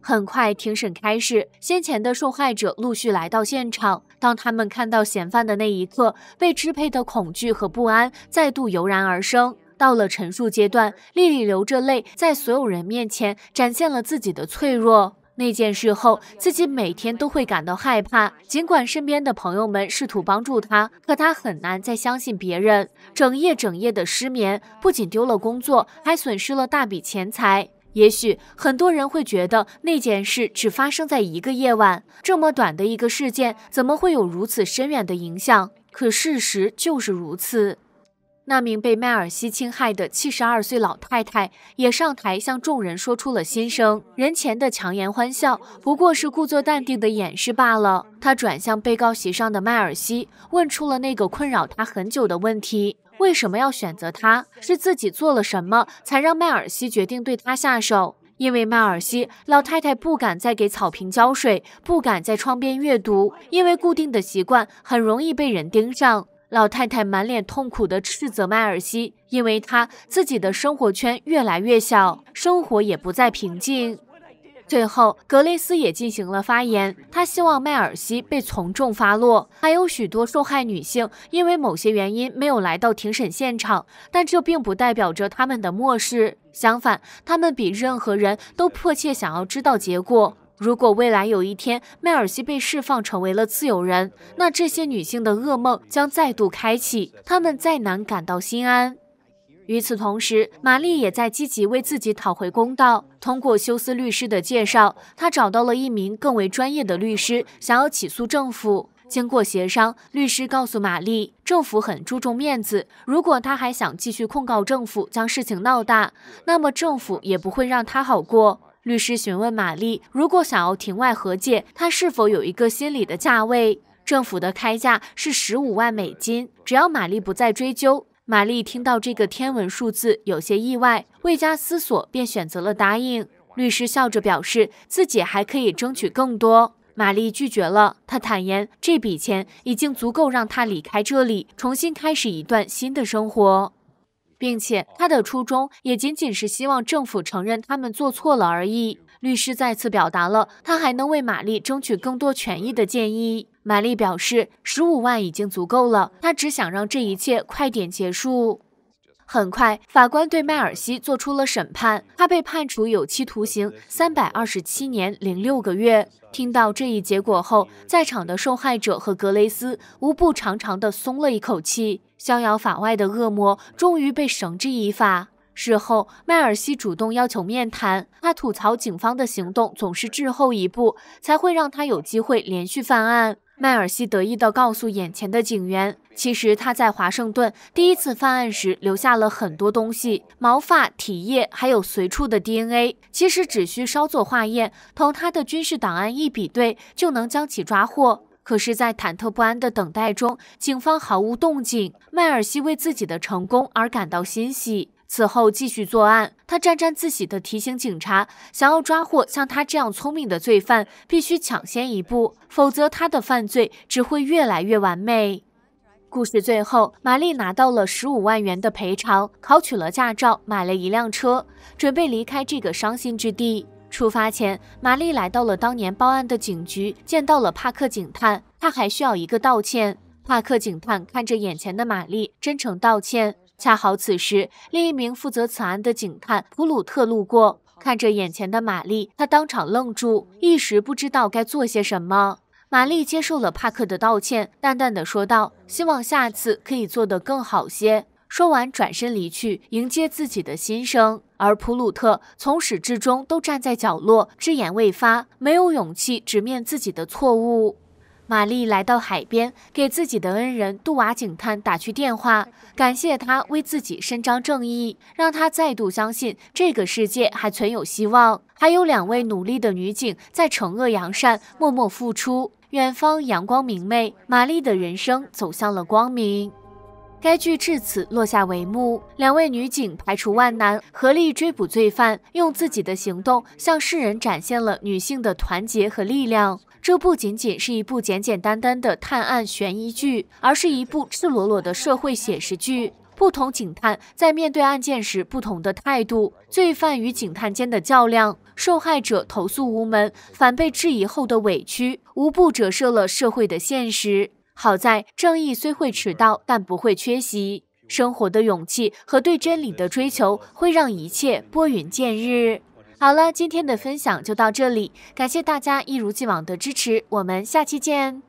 很快，庭审开始，先前的受害者陆续来到现场。当他们看到嫌犯的那一刻，被支配的恐惧和不安再度油然而生。到了陈述阶段，丽丽流着泪，在所有人面前展现了自己的脆弱。那件事后，自己每天都会感到害怕。尽管身边的朋友们试图帮助他，可他很难再相信别人。整夜整夜的失眠，不仅丢了工作，还损失了大笔钱财。也许很多人会觉得，那件事只发生在一个夜晚，这么短的一个事件，怎么会有如此深远的影响？可事实就是如此。那名被麦尔西侵害的七十二岁老太太也上台向众人说出了心声，人前的强颜欢笑不过是故作淡定的掩饰罢了。她转向被告席上的麦尔西，问出了那个困扰她很久的问题：为什么要选择他？是自己做了什么才让麦尔西决定对他下手？因为麦尔西，老太太不敢再给草坪浇水，不敢在窗边阅读，因为固定的习惯很容易被人盯上。老太太满脸痛苦地斥责迈尔西，因为她自己的生活圈越来越小，生活也不再平静。最后，格雷斯也进行了发言，他希望迈尔西被从重发落。还有许多受害女性因为某些原因没有来到庭审现场，但这并不代表着他们的漠视，相反，他们比任何人都迫切想要知道结果。如果未来有一天麦尔西被释放成为了自由人，那这些女性的噩梦将再度开启，她们再难感到心安。与此同时，玛丽也在积极为自己讨回公道。通过休斯律师的介绍，她找到了一名更为专业的律师，想要起诉政府。经过协商，律师告诉玛丽，政府很注重面子，如果她还想继续控告政府，将事情闹大，那么政府也不会让她好过。律师询问玛丽：“如果想要庭外和解，她是否有一个心理的价位？政府的开价是十五万美金，只要玛丽不再追究。”玛丽听到这个天文数字，有些意外，未加思索便选择了答应。律师笑着表示自己还可以争取更多。玛丽拒绝了，她坦言这笔钱已经足够让她离开这里，重新开始一段新的生活。并且他的初衷也仅仅是希望政府承认他们做错了而已。律师再次表达了他还能为玛丽争取更多权益的建议。玛丽表示，十五万已经足够了，她只想让这一切快点结束。很快，法官对迈尔西做出了审判，他被判处有期徒刑三百二十七年零六个月。听到这一结果后，在场的受害者和格雷斯无不长长的松了一口气。逍遥法外的恶魔终于被绳之以法。事后，迈尔西主动要求面谈。他吐槽警方的行动总是滞后一步，才会让他有机会连续犯案。迈尔西得意地告诉眼前的警员：“其实他在华盛顿第一次犯案时留下了很多东西，毛发、体液，还有随处的 DNA。其实只需稍作化验，同他的军事档案一比对，就能将其抓获。”可是，在忐忑不安的等待中，警方毫无动静。迈尔西为自己的成功而感到欣喜，此后继续作案。他沾沾自喜地提醒警察，想要抓获像他这样聪明的罪犯，必须抢先一步，否则他的犯罪只会越来越完美。故事最后，玛丽拿到了十五万元的赔偿，考取了驾照，买了一辆车，准备离开这个伤心之地。出发前，玛丽来到了当年报案的警局，见到了帕克警探，他还需要一个道歉。帕克警探看着眼前的玛丽，真诚道歉。恰好此时，另一名负责此案的警探普鲁特路过，看着眼前的玛丽，他当场愣住，一时不知道该做些什么。玛丽接受了帕克的道歉，淡淡的说道：“希望下次可以做得更好些。”说完，转身离去，迎接自己的新生。而普鲁特从始至终都站在角落，只言未发，没有勇气直面自己的错误。玛丽来到海边，给自己的恩人杜瓦警探打去电话，感谢他为自己伸张正义，让他再度相信这个世界还存有希望。还有两位努力的女警在惩恶扬善，默默付出。远方阳光明媚，玛丽的人生走向了光明。该剧至此落下帷幕，两位女警排除万难，合力追捕罪犯，用自己的行动向世人展现了女性的团结和力量。这不仅仅是一部简简单单的探案悬疑剧，而是一部赤裸裸的社会写实剧。不同警探在面对案件时不同的态度，罪犯与警探间的较量，受害者投诉无门反被质疑后的委屈，无不折射了社会的现实。好在正义虽会迟到，但不会缺席。生活的勇气和对真理的追求，会让一切拨云见日。好了，今天的分享就到这里，感谢大家一如既往的支持，我们下期见。